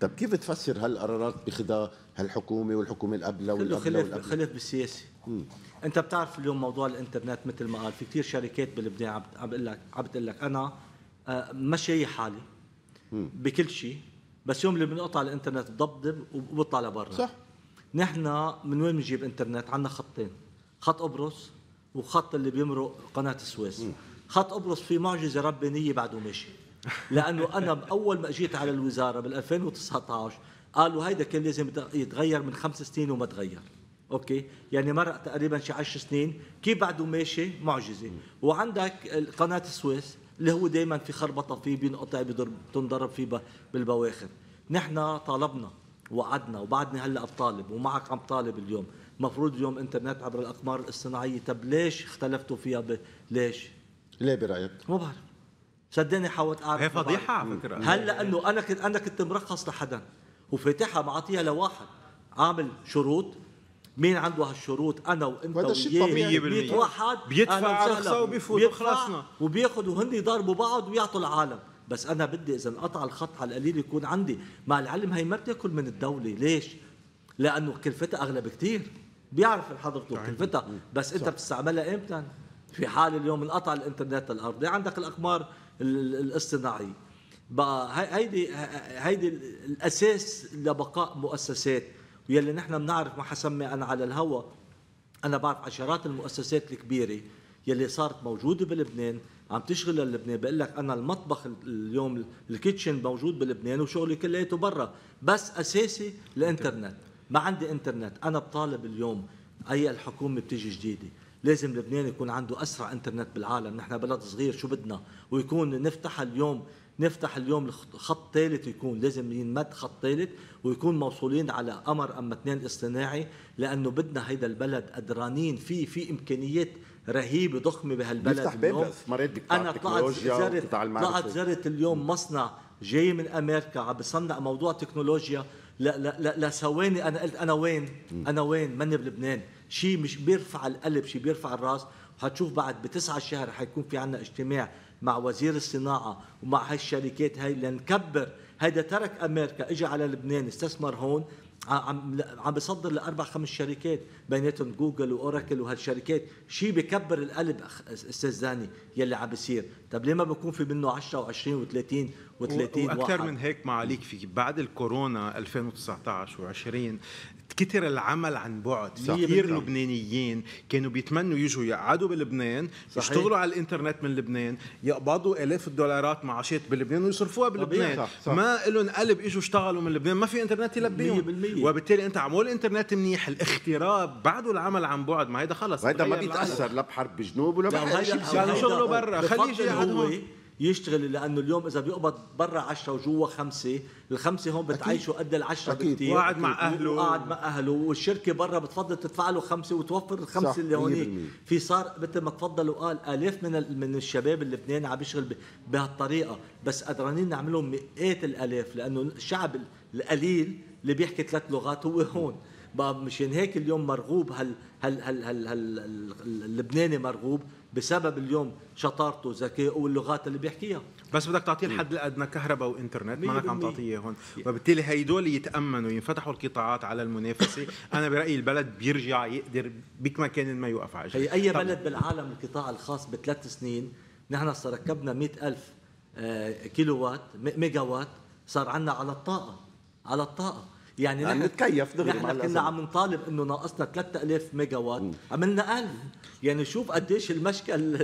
طب كيف بتفسر هالقرارات بخدها هالحكومه والحكومه اللي قبلها واللي قبلها خلف
خلاف بالسياسه انت بتعرف اليوم موضوع الانترنت مثل ما قال في كثير شركات بلبنان عم عم بقول لك عم بتقول لك انا آه، مشي حالي بكل شيء بس يوم اللي بنقطع الانترنت بضبضب وبطلع لبرا صح نحن من وين بنجيب انترنت عندنا خطين خط قبرص وخط اللي بيمرق قناه السويس خط قبرص في معجزه ربانيه بعده ماشي لانه انا اول ما اجيت على الوزاره بال 2019 قالوا هيدا كان لازم يتغير من خمس سنين وما تغير اوكي يعني مرق تقريبا شي 10 سنين كيف بعده ماشي معجزه وعندك قناه السويس اللي هو دائما في خربطه فيه بينقطع بتنضرب فيه بالبواخر نحن طالبنا وعدنا وبعدني هلا بطالب ومعك عم طالب اليوم مفروض اليوم انترنت عبر الاقمار الصناعيه طب ليش اختلفتوا فيها ب... ليش ليه برايك ما بعرف صدقني حاولت اعرف هي فضيحه على فكره هل لانه انا كنت انا كنت مرخص لحدا وفاتحها معطيها لواحد عامل شروط مين عنده هالشروط انا وانت وهذا شيء طبيعي 100 واحد بيدفع على وبيفوت وخلصنا وبياخذ وهن يضربوا بعض ويعطوا العالم بس انا بدي اذا انقطع الخط على القليل يكون عندي مع العلم هي ما بتاكل من الدوله ليش لانه كلفتها اغلى بكثير بيعرف حضرته كلفتها بس انت بتستعملها امتى في حال اليوم انقطع الانترنت الارضي عندك الاقمار الاصطناعيه بقى هيدي هيدي الاساس لبقاء مؤسسات ويلي نحن بنعرف ما حسمي انا على الهوى انا بعرف عشرات المؤسسات الكبيره يلي صارت موجوده بلبنان عم تشغل لبنان بقول لك انا المطبخ اليوم الكيتشن موجود بلبنان وشغلي كلياته برا بس اساسي الانترنت ما عندي انترنت انا بطالب اليوم اي الحكومه بتيجي جديده لازم لبنان يكون عنده اسرع انترنت بالعالم نحن بلد صغير شو بدنا ويكون نفتح اليوم نفتح اليوم خط ثالث يكون لازم ينمد خط ثالث ويكون موصولين على قمر اما اثنين اصطناعي لانه بدنا هيدا البلد قدرانين في في امكانيات رهيبه ضخمه بهالبلد بيفتح باب الاستثمارات انا طلعت زرت طلعت زرت اليوم مصنع جاي من امريكا عم بصنع موضوع تكنولوجيا لا لا لا, لا انا قلت انا وين؟ انا وين؟ ماني بلبنان شيء مش بيرفع القلب شيء بيرفع الراس وهتشوف بعد بتسعة شهر حيكون في عنا اجتماع مع وزير الصناعة ومع هالشركات هاي لنكبر هيدا ترك أمريكا اجى على لبنان استثمر هون عم عم بصدر لاربع خمس شركات بيناتهم جوجل واوراكل وهالشركات شيء بكبر القلب استاذ زاني يلي عم بيصير طب ليه ما بكون في منه 10 و20 و30 و30 واكثر من
هيك معاليك في بعد الكورونا 2019 و20 كتر العمل عن بعد كثير لبنانيين كانوا بيتمنوا يجوا يقعدوا بلبنان صحيح. يشتغلوا على الانترنت من لبنان يقبضوا الاف الدولارات معاشات بلبنان ويصرفوها بلبنان صح. ما لهم قلب اجوا اشتغلوا من لبنان ما في انترنت يلبيهم وبالتالي انت عمول انترنت منيح الاختراب بعده العمل عن بعد ما هيدا خلص هيدا ما بيتاثر لا بحرب بجنوب ولا نعم، بحرب شغله يعني برا خليه يجي يشتغل
لانه اليوم اذا بيقبض برا 10 وجوا خمسه الخمسه هون بتعيشوا قد العشرة أكيد. وقاعد مع اهله وقاعد مع اهله والشركه برا بتفضل تدفع له خمسه وتوفر الخمسه اللي هونيك في صار مثل ما تفضل وقال الاف من من الشباب اللبناني عم يشتغل بهالطريقه بس قدرانين نعملهم مئات الالاف لانه الشعب القليل اللي بيحكي ثلاث لغات هو هون بقى مشان هيك اليوم مرغوب هال هال هال, هال
اللبناني مرغوب بسبب اليوم شطارته ذكائه واللغات اللي بيحكيها بس بدك تعطيه الحد الادنى كهرباء وانترنت ما عم تعطيه هون وبالتالي هيدول يتامنوا ينفتحوا القطاعات على المنافسه انا برايي البلد بيرجع يقدر بمكان ما يوقف على اي طبعا. بلد بالعالم القطاع الخاص بثلاث سنين نحن صار ركبنا 100000
آه، كيلو وات ميجا وات صار عندنا على الطاقه على الطاقه يعني, يعني نحن نتكيف دغري نحن كنا عم نطالب انه ناقصنا 3000 ميجا وات عملنا 1000
يعني شوف قديش المشكل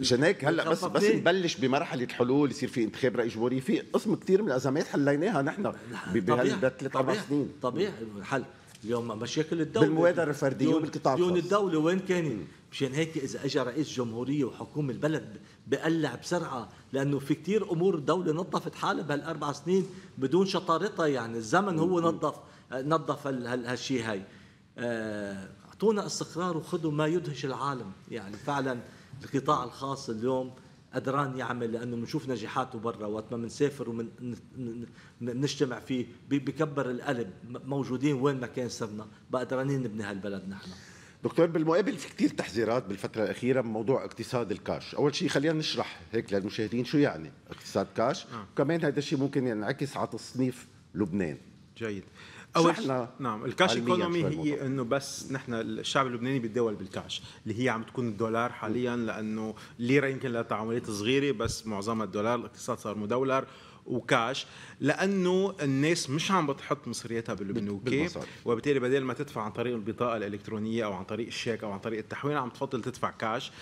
مشان هيك هلا بس بس
نبلش بمرحله حلول يصير في انتخاب رئيس جمهوري في قسم كثير من الازمات حليناها نحن بهالثلاث اربع سنين
طبيعي حل اليوم مشاكل
الدوله بالمبادره الفرديه
وبالقطاع الخاص ديون الدوله وين كانت مشان هيك اذا اجى رئيس جمهوريه وحكومه البلد بقلع بسرعه لانه في كثير امور الدوله نظفت حالها بهالاربع سنين بدون شطارتها يعني الزمن هو نظف نظف هالشيء هاي آه، اعطونا استقرار وخذوا ما يدهش العالم يعني فعلا القطاع الخاص اليوم قدران يعمل لانه بنشوف نجاحاته برا وقت ما بنسافر وبنجتمع فيه بكبر القلب
موجودين وين ما كان صرنا بقدرانين نبني هالبلد نحن دكتور بالمقابل في كثير تحذيرات بالفتره الاخيره بموضوع اقتصاد الكاش اول شيء خلينا نشرح هيك للمشاهدين شو يعني اقتصاد كاش آه. نعم. كمان هذا الشيء ممكن ينعكس على تصنيف لبنان
جيد اول شيء نعم الكاش ايكونومي هي انه بس نحن الشعب اللبناني بيتداول بالكاش اللي هي عم تكون الدولار حاليا لانه ليره يمكن لها تعاملات صغيره بس معظمها الدولار الاقتصاد صار مدولر وكاش لانه الناس مش عم بتحط مصرياتها بالبنوك وبالتالي بدل ما تدفع عن طريق البطاقه الالكترونيه او عن طريق الشيك او عن طريق التحويل عم تفضل تدفع كاش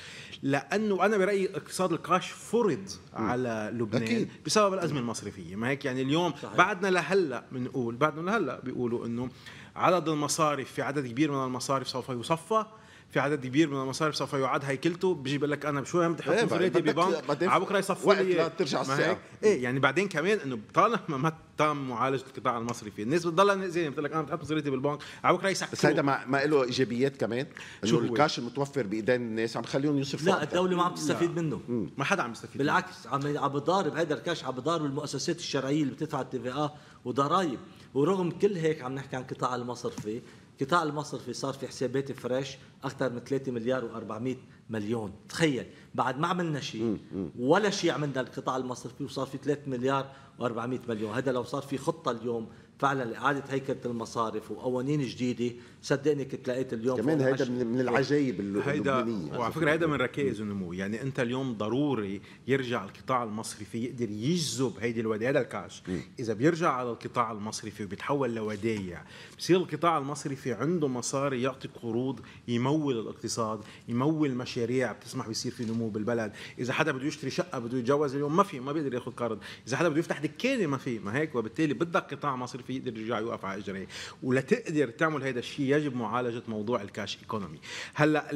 لانه انا برايي اقتصاد الكاش فرض م. على لبنان أكيد. بسبب الازمه المصرفيه ما هيك يعني اليوم صحيح. بعدنا لهلا بنقول بعدنا لهلا بيقولوا انه عدد المصارف في عدد كبير من المصارف سوف يصفى في عدد كبير من المصارف سوف يعاد هيكلته بيجي بيقول لك انا بشو همتي احط مصاريتي ببنك على بكره يصفوا لي ترجع السعر ايه يعني بعدين كمان انه طالما ما تم معالجه القطاع المصرفي الناس بتضلها نازله بتقول لك انا بتحط مصاريتي بالبنك على بكره يسحبوا بس هذا ما, ما له ايجابيات كمان انه الكاش المتوفر
بايدين الناس عم خليهم يصرفوا لا الدوله ما عم تستفيد منه مم. ما حدا عم يستفيد بالعكس عم عم بضارب
هذا الكاش عم بضارب المؤسسات الشرعيه اللي بتدفع التي في اه وضرائب ورغم كل هيك عم نحكي عن قطاع المصرفي قطاع المصرفي صار في حسابات فريش اكثر من 3 مليار و400 مليون تخيل بعد ما عملنا شيء ولا شيء عملنا القطاع المصرفي وصار في 3 مليار و400 مليون هذا لو صار في خطه اليوم فعلا إعادة هيكلة المصارف وقوانين جديده صدقني كنت لقيت اليوم كمان هيدا من العجايب اللبنانية وعلى فكرة
هيدا من ركائز النمو يعني أنت اليوم ضروري يرجع القطاع المصرفي يقدر يجذب هيدي الودائع هذا الكاش إذا بيرجع على القطاع المصرفي وبيتحول لودايع بصير القطاع المصرفي عنده مصاري يعطي قروض يمول الاقتصاد يمول مشاريع بتسمح بيصير في نمو بالبلد إذا حدا بده يشتري شقة بده يتجوز اليوم ما في ما بيقدر ياخذ قرض إذا حدا بده يفتح دكانة ما في ما هيك وبالتالي بدك قطاع مصرفي في يقدر يرجع يوقف على اجريه ولتقدر تعمل هذا الشيء يجب معالجه موضوع الكاش ايكونومي هلا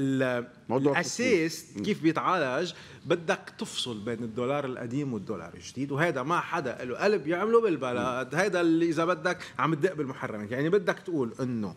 الاساس كيف بيتعالج بدك تفصل بين الدولار القديم والدولار الجديد وهذا ما حدا له قلب يعمله بالبلد هذا اللي اذا بدك عم تدق بالمحرمات يعني بدك تقول انه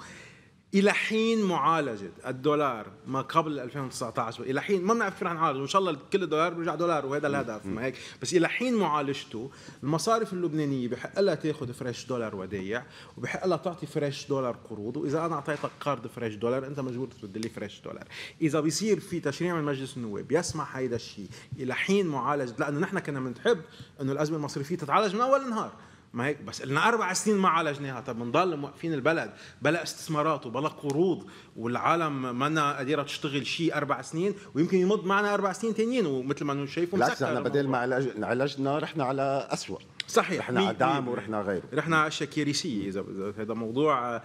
الى حين معالجه الدولار ما قبل 2019 الى حين ما بنعرف كيف رح نعالج ان شاء الله كل الدولار بيرجع دولار وهذا الهدف ما هيك بس الى حين معالجته المصارف اللبنانيه بحق لها تاخذ فريش دولار ودايع وبحق لها تعطي فريش دولار قروض واذا انا اعطيتك قرض فريش دولار انت مجبور تبدل لي فريش دولار اذا بيصير في تشريع من مجلس النواب يسمح هيدا الشيء الى حين معالجه لانه نحن كنا بنحب انه الازمه المصرفيه تتعالج من اول نهار ما هيك بس قلنا اربع سنين ما عالجناها طب بنضل موقفين البلد بلا استثمارات وبلا قروض والعالم منا قادره تشتغل شيء اربع سنين ويمكن يمض معنا اربع سنين ثانيين ومثل ما شايفين بالعكس احنا بدل ما عالجنا علاجنا رحنا على اسوء صحيح رحنا دعم ورحنا غيره رحنا على الشاكيريسيه اذا هذا موضوع آه،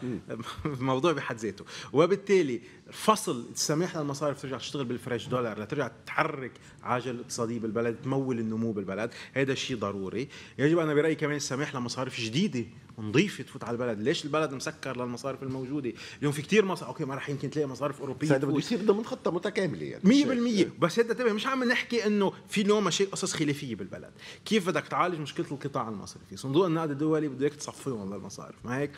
موضوع بحد ذاته وبالتالي فصل السماح للمصارف ترجع تشتغل بالفريش دولار لترجع تحرك عجل الاقتصادي بالبلد تمول النمو بالبلد هذا شيء ضروري يجب انا برايي كمان السماح لمصارف جديده نظيفه تفوت على البلد ليش البلد مسكر للمصارف الموجوده اليوم في كثير مصارف اوكي ما راح يمكن تلاقي مصارف اوروبيه هذا بده يصير ضمن خطه متكامله يعني 100% إيه. بس هذا انتبه مش عم نحكي انه في نوع شيء قصص خلافيه بالبلد كيف بدك تعالج مشكله القطاع المصرفي صندوق النقد الدولي بده اياك تصفيهم للمصارف ما هيك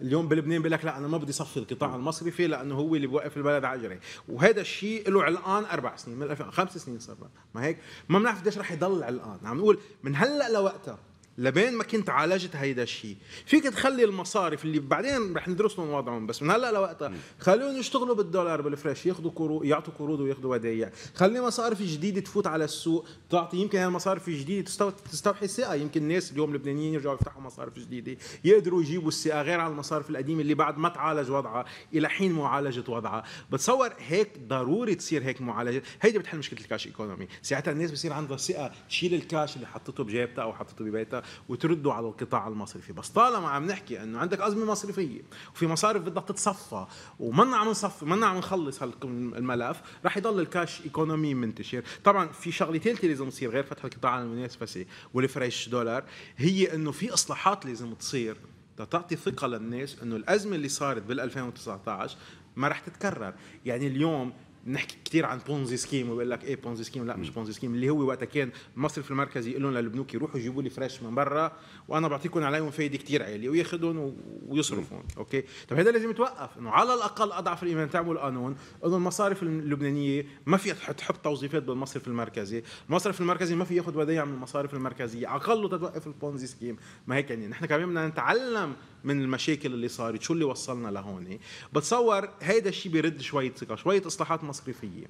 اليوم بلبنان بيقول لك لا انا ما بدي صفي القطاع المصرفي لانه هو اللي بوقف البلد عجله وهذا الشيء له علقان اربع سنين من 2005 خمس سنين صار ما هيك ما بنعرف قديش رح يضل علقان عم نقول من هلا لوقتها لبين ما كنت عالجت هيدا الشيء فيك تخلي المصارف اللي بعدين رح ندرس لهم وضعهم بس من هلا لوقتها خليهم يشتغلوا بالدولار بالفريش ياخذوا قروض يعطوا قروض وياخذوا ودايع خلي مصارف جديده تفوت على السوق تعطي يمكن هالمصارف الجديده تستوحي ثقه يمكن الناس اليوم اللبنانيين يرجعوا يفتحوا مصارف جديده يقدروا يجيبوا الثقه غير على المصارف القديمه اللي بعد ما تعالج وضعها الى حين معالجه وضعها بتصور هيك ضروري تصير هيك معالجه هيدي بتحل مشكله الكاش ايكونومي ساعتها الناس بصير عندها ثقه تشيل الكاش اللي حطته بجيبتها او حطته ببيتها وتردوا على القطاع المصرفي بس طالما عم نحكي انه عندك ازمه مصرفيه وفي مصارف بدها تتصفى ومنع عم نصفي منع عم نخلص الملف رح يضل الكاش ايكونومي منتشر طبعا في شغله ثالثه لازم تصير غير فتح القطاع المنافسي والفريش دولار هي انه في اصلاحات لازم تصير لتعطي ثقة للناس انه الأزمة اللي صارت بال 2019 ما رح تتكرر، يعني اليوم بنحكي كثير عن بونزي سكيم ويقول لك ايه بونزي سكيم لا مش بونزي سكيم اللي هو وقتها كان المصرف المركزي يقول لهم للبنوك يروحوا يجيبوا لي فريش من برا وانا بعطيكم عليهم فايده كثير عاليه وياخذهم ويصرفهم اوكي طب هذا لازم يتوقف انه على الاقل اضعف الايمان تعمل قانون انه المصارف اللبنانيه ما فيها تحط توظيفات بالمصرف المركزي المصرف المركزي ما في ياخذ ودايع من المصارف المركزيه على الاقل توقف البونزي سكيم ما هيك يعني نحن كمان بدنا نتعلم من المشاكل اللي صارت شو اللي وصلنا لهون بتصور هيدا الشيء بيرد شوية ثقة شوية إصلاحات مصرفية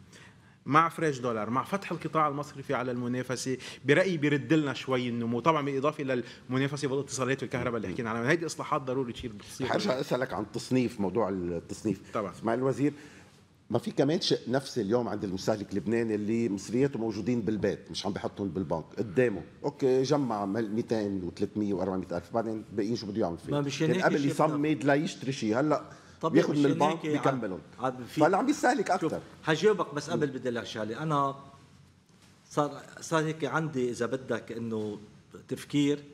مع فريش دولار مع فتح القطاع المصرفي على المنافسه برايي بيرد لنا شوي النمو طبعا بالاضافه للمنافسه بالاتصالات والكهرباء اللي حكينا عنها هيدي اصلاحات ضروري تصير بتصير
حرجع اسالك عن التصنيف موضوع التصنيف طبعا اسماعيل الوزير ما في كمان شيء نفسي اليوم عند المستهلك اللبناني اللي مصرياته موجودين بالبيت مش عم بحطهم بالبنك قدامه اوكي جمع 200 و300 و400 الف بعدين باقيين شو بده يعمل فيه ما مش كان قبل يصمد ليشتري شيء هلا بياخذ من البنك بيكملهم فهلا عم بيستهلك اكثر
حجاوبك بس قبل بدي لك شغله انا صار صار هيك عندي اذا بدك انه تفكير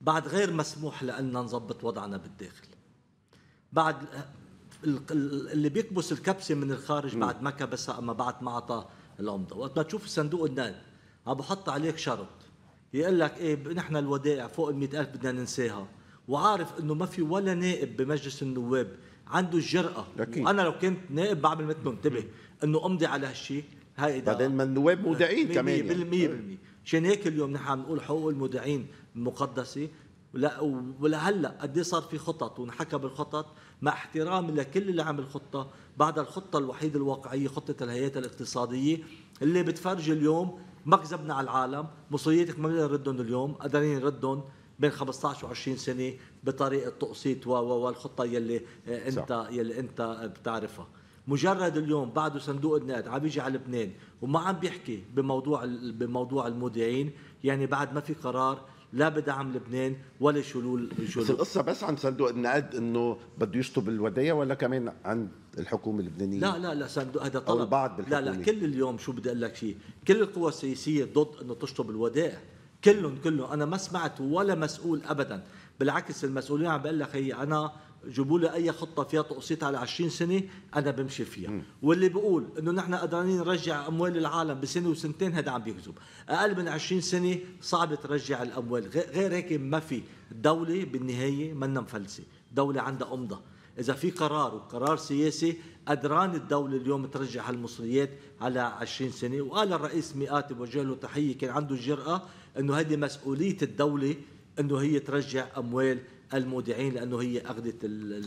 بعد غير مسموح لنا نظبط وضعنا بالداخل بعد اللي بيكبس الكبسه من الخارج بعد ما كبسها اما بعد ما اعطى العمده، وقت ما تشوف الصندوق النقد عم بحط عليك شرط يقول لك ايه نحن الودائع فوق ال 100000 بدنا ننساها وعارف انه ما في ولا نائب بمجلس النواب عنده الجرأة أكيد. وانا لو كنت نائب بعمل مثل انتبه انه امضي على هالشيء هاي بعدين ما النواب مودعين كمان 100% يعني. عشان هيك اليوم نحن عم نقول حقوق المودعين مقدسه ولا ولهلا قد إيه صار في خطط ونحكى بالخطط مع احترام لكل اللي عمل خطة بعد الخطة الوحيدة الواقعية خطة الهيئات الاقتصادية اللي بتفرجي اليوم مكذبنا على العالم مصريتك ما بنقدر نردهم اليوم قادرين نردهم بين 15 و20 سنه بطريقه تقسيط والخطه يلي آه، انت صح. يلي انت بتعرفها مجرد اليوم بعده صندوق النقد عم يجي على لبنان وما عم بيحكي بموضوع بموضوع المودعين
يعني بعد ما في قرار لا بدعم لبنان ولا شلول بس القصه بس عن صندوق النقد انه بده يشطب الودايع ولا كمان عند الحكومه اللبنانيه
لا لا لا صندوق هذا طلب أو البعض بالحكومة. لا لا كل
اليوم شو بدي اقول لك شيء كل القوى السياسيه ضد انه تشطب
الودائع كلهم كلهم انا ما سمعت ولا مسؤول ابدا بالعكس المسؤولين عم بقول لك هي انا جيبوا لي اي خطه فيها تقسيط على 20 سنه انا بمشي فيها مم. واللي بيقول انه نحن قدرانين نرجع اموال العالم بسنه وسنتين هذا عم بيكذب اقل من 20 سنه صعب ترجع الاموال غير هيك ما في دوله بالنهايه منا مفلسه دوله عندها امضه اذا في قرار وقرار سياسي قدران الدولة اليوم ترجع هالمصريات على 20 سنة وقال الرئيس مئات بوجه له تحية كان عنده الجرأة أنه هذه مسؤولية الدولة أنه هي ترجع أموال المودعين لانه
هي اخذت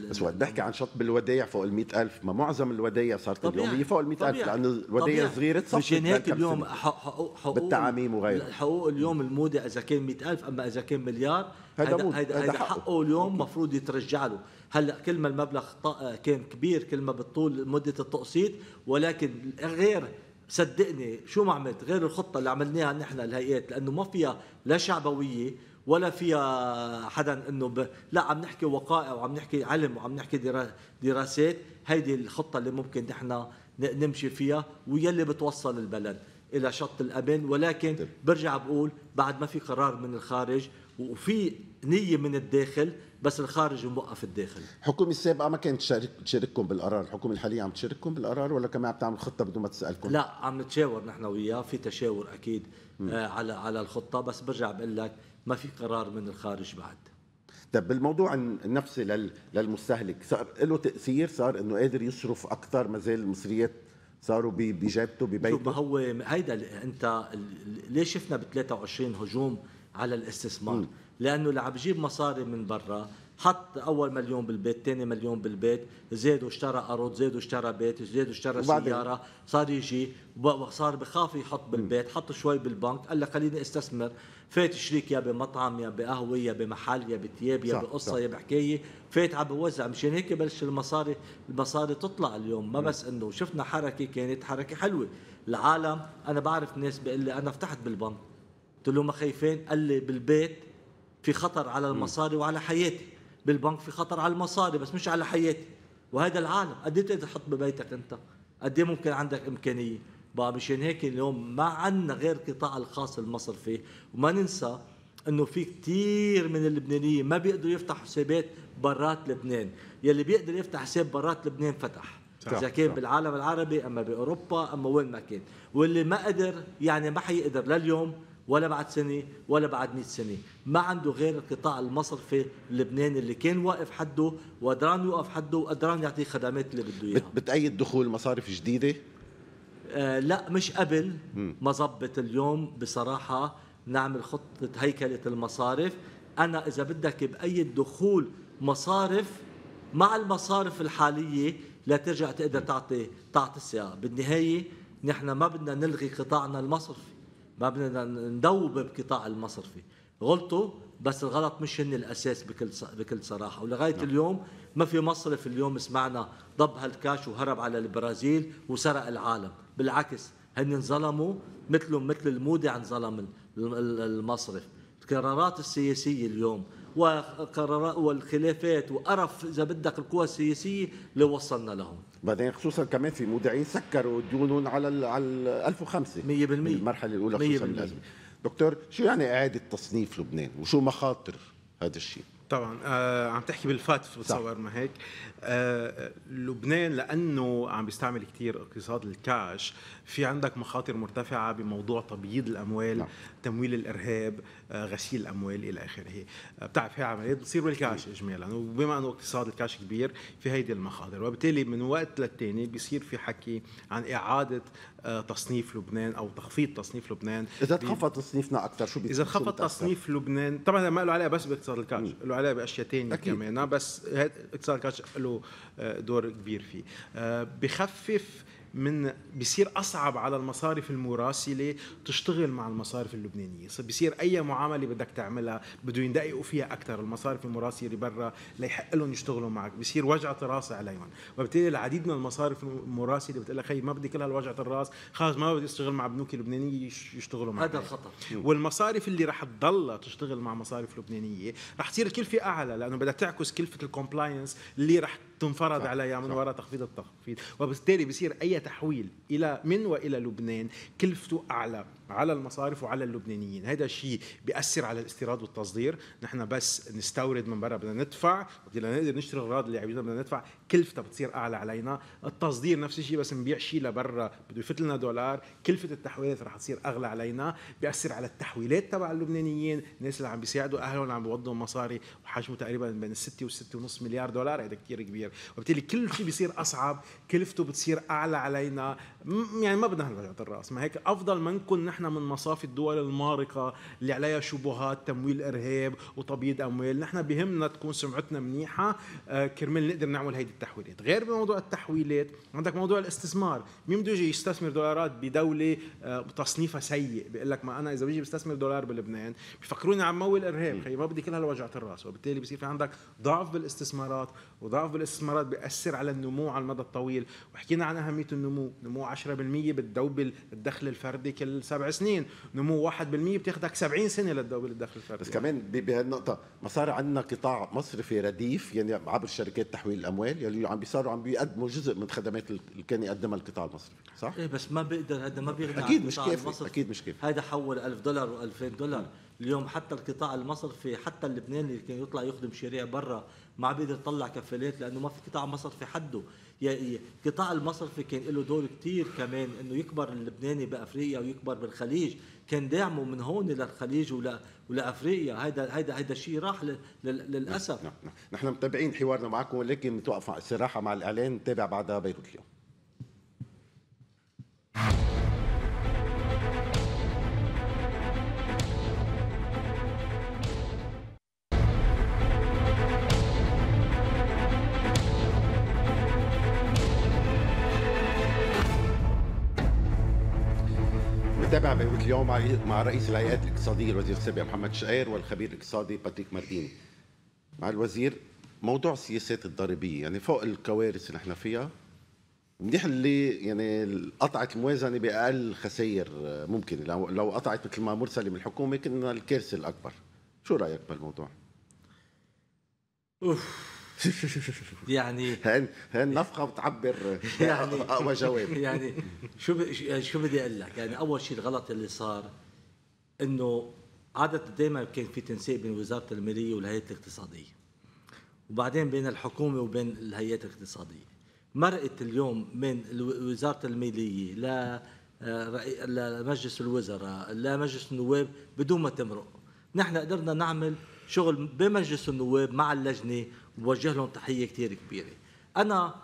بس وقت نحكي عن شطب الودايع فوق ال ألف ما معظم الودايع صارت طبيعي. اليوم هي فوق ال ألف لانه الودايع صغيرة مشان هيك اليوم
حقوق حقوق بالتعاميم وغيره حقوق اليوم المودع إذا كان ألف أما إذا كان مليار هذا هذا هذا حقه اليوم مفروض يترجع له هلا كل ما المبلغ كان كبير كل ما بتطول مدة التقسيط ولكن غير صدقني شو ما عملت غير الخطة اللي عملناها نحن الهيئات لأنه ما فيها لا شعبوية ولا فيها حدا انه ب... لا عم نحكي وقائع وعم نحكي علم وعم نحكي درا... دراسات هيدي الخطه اللي ممكن نحن نمشي فيها ويلي بتوصل البلد الى شط الامن ولكن برجع بقول بعد ما في قرار من الخارج وفي نيه من الداخل بس الخارج موقف الداخل
الحكومه السابقه ما كانت تشارك تشارككم بالقرار الحكومه الحاليه عم تشارككم بالقرار ولا كمان عم تعمل خطه بدون ما تسالكم لا
عم نتشاور نحن وياه في تشاور اكيد م. آه، على على الخطه بس برجع بقول لك ما في قرار من الخارج بعد
طب بالموضوع النفسي للمستهلك صار له تاثير صار انه قادر يصرف اكثر ما زال المصريات صاروا بجيبته ببيته شوف
ما هو هيدا انت ليش شفنا ب 23 هجوم على الاستثمار؟ م. لانه اللي عم بجيب مصاري من برا حط اول مليون بالبيت ثاني مليون بالبيت زاد واشترى ارض زاد واشترى بيت زاد واشترى سياره صار يجي صار بخاف يحط بالبيت حط شوي بالبنك قال لك خليني استثمر فات شريك يا بمطعم يا بقهوه يا بمحل يا بثياب يا بقصه يا بحكايه فات عم بوزع مشان هيك بلش المصاري المصاري تطلع اليوم ما بس انه شفنا حركه كانت حركه حلوه العالم انا بعرف ناس بيقول لي انا فتحت بالبنك قلت له ما خايفين قال لي بالبيت في خطر على المصاري وعلى حياتي بالبنك في خطر على المصاري بس مش على حياتي وهذا العالم قد ايه بتقدر تحط ببيتك انت قد ايه ممكن عندك امكانيه بقى مشان هيك اليوم ما عندنا غير القطاع الخاص المصرفي وما ننسى انه في كثير من اللبنانيين ما بيقدروا يفتحوا حسابات برات لبنان يلي بيقدر يفتح حساب برات لبنان فتح اذا كان بالعالم العربي اما باوروبا اما وين ما كان واللي ما قدر يعني ما حيقدر لليوم ولا بعد سنة ولا بعد 100 سنة ما عنده غير القطاع المصرفي اللبناني اللي كان واقف حده وقدران يوقف حده وقدران يعطيه خدمات اللي بده إياها بتأيد دخول مصارف جديدة؟ آه لا مش قبل ما ظبط اليوم بصراحة نعمل خطة هيكلة المصارف أنا إذا بدك بأيد دخول مصارف مع المصارف الحالية لترجع تقدر تعطي تعطي السياره بالنهاية نحن ما بدنا نلغي قطاعنا المصرفي ما بدنا ندوب القطاع المصرفي غلطوا بس الغلط مش هن الاساس بكل بكل صراحه ولغايه نعم. اليوم ما في مصرف اليوم سمعنا ضب هالكاش وهرب على البرازيل وسرق العالم بالعكس هن انظلموا مثلهم مثل المودع انظلم المصرف القرارات السياسيه اليوم وقرارات والخلافات وقرف اذا بدك القوى السياسيه اللي وصلنا لهم
بعدين خصوصا كمان في مودعين سكروا ديونهم على ال على 1005 100% المرحله الاولى خصوصا دكتور شو يعني اعاده تصنيف لبنان وشو مخاطر هذا الشيء؟
طبعا آه عم تحكي بالفاتف بتصور ما هيك آه لبنان لانه عم بيستعمل كثير اقتصاد الكاش في عندك مخاطر مرتفعه بموضوع تبييض الاموال نعم. تمويل الارهاب آه غسيل الاموال الى اخره آه بتعرف هي عمليات بتصير بالكاش اجمالا وبما انه اقتصاد الكاش كبير في هيدي المخاطر وبالتالي من وقت للتاني بيصير في حكي عن اعاده آه، تصنيف لبنان او تخفيض تصنيف لبنان اذا تخفض تصنيفنا اكثر شو اذا خفض تصنيف لبنان طبعا ما له علاقه بس باقتصاد الكاش له علاقه باشياء ثانيه كمان بس اقتصاد الكاش له آه، دور كبير فيه آه، بخفف من بصير اصعب على المصارف المراسله تشتغل مع المصارف اللبنانيه بصير اي معامله بدك تعملها بده يندققوا فيها اكثر المصارف المراسله برا ليحق لهم يشتغلوا معك بصير وجعة راس عليهم وبالتالي العديد من المصارف المراسله بتقول لك هي ما بدي كل هالوجعة الراس خلص ما بدي اشتغل مع بنوك اللبنانيه يشتغلوا معك هذا الخطر والمصارف اللي رح تضلها تشتغل مع مصارف لبنانيه رح تصير الكلفه اعلى لانه بدها تعكس كلفه الكومبلاينس اللي رح تنفرض صح. عليها من وراء تخفيض التخفيض وبالتالي بصير اي تحويل الى من والى لبنان كلفته اعلى على المصارف وعلى اللبنانيين هذا الشيء بيأثر على الاستيراد والتصدير نحن بس نستورد من برا بدنا ندفع بدنا نقدر نشتري الغراض اللي عايزينها بدنا ندفع كلفتها بتصير اعلى علينا التصدير نفس الشيء بس نبيع شيء لبرا بده يفوت لنا دولار كلفه التحويلات رح تصير اغلى علينا بيأثر على التحويلات تبع اللبنانيين الناس اللي عم بيساعدوا اهلهم اللي عم بيوضعوا مصاري وحجمه تقريبا بين 6 و 6.5 مليار دولار هذا كثير كبير وبالتالي كل شيء بيصير اصعب كلفته بتصير اعلى علينا يعني ما بدنا نرجع الراس ما هيك افضل ما نكون نحن من مصافي الدول المارقه اللي عليها شبهات تمويل ارهاب وتبييض اموال نحن بهمنا تكون سمعتنا منيحه آه، كرمال نقدر نعمل هيدي التحويلات غير بموضوع التحويلات عندك موضوع الاستثمار مين بده يجي يستثمر دولارات بدوله آه، تصنيفها سيء بيقول لك ما انا اذا بيجي بستثمر دولار بلبنان بفكروني عم مول ارهاب خي ما بدي كل هالوجعة الراس وبالتالي بصير في عندك ضعف بالاستثمارات وضعف بالاستثمارات بيأثر على النمو على المدى الطويل وحكينا عن أهمية النمو نمو 10% بتدوب الدخل الفردي كل سبع سنين نمو 1% بتاخدك 70 سنة لتدوب الدخل الفردي بس كمان بهالنقطة ما صار عندنا قطاع مصرفي رديف
يعني عبر شركات تحويل الأموال يلي عم بيصاروا عم بيقدموا جزء من خدمات اللي كان يقدمها القطاع المصرفي
صح؟ ايه بس ما بيقدر هذا ما بيقدر اكيد مش كيف اكيد مش كيف هذا حول 1000 دولار و2000 دولار اليوم حتى القطاع المصرفي حتى اللبناني اللي كان يطلع يخدم شريعة برا ما عم بيقدر يطلع كفالات لانه ما في قطاع مصرفي حده يعني قطاع المصرفي كان له دور كثير كمان انه يكبر اللبناني بافريقيا ويكبر بالخليج كان دعمه من هون للخليج
ولا ولافريقيا هيدا هيدا هيدا الشيء راح للاسف نعم،, نعم نعم نحن متابعين حوارنا معكم ولكن متوقف الصراحه مع الاعلان نتابع بعدها بيروت اليوم مع مع رئيس الهيئات الاقتصاديه الوزير السابق محمد شقير والخبير الاقتصادي باتريك مارديني مع الوزير موضوع السياسات الضريبيه يعني فوق الكوارث اللي احنا فيها منيح اللي يعني قطعت الموازنه باقل خسائر ممكن لو لو قطعت مثل ما مرسله من الحكومه كنا الكارثه الاكبر شو رايك بالموضوع؟ اوف يعني نفخه بتعبر يعني اقوى جواب يعني
شو يعني شو بدي اقول لك يعني اول شيء الغلط اللي صار انه عادة دائما كان في تنسيق بين وزارة المالية والهيئة الاقتصادية وبعدين بين الحكومة وبين الهيئات الاقتصادية مرقت اليوم من وزارة المالية ل آه، لمجلس الوزراء لمجلس النواب بدون ما تمرق نحن قدرنا نعمل شغل بمجلس النواب مع اللجنة بوجه لهم تحيه كثير كبيره انا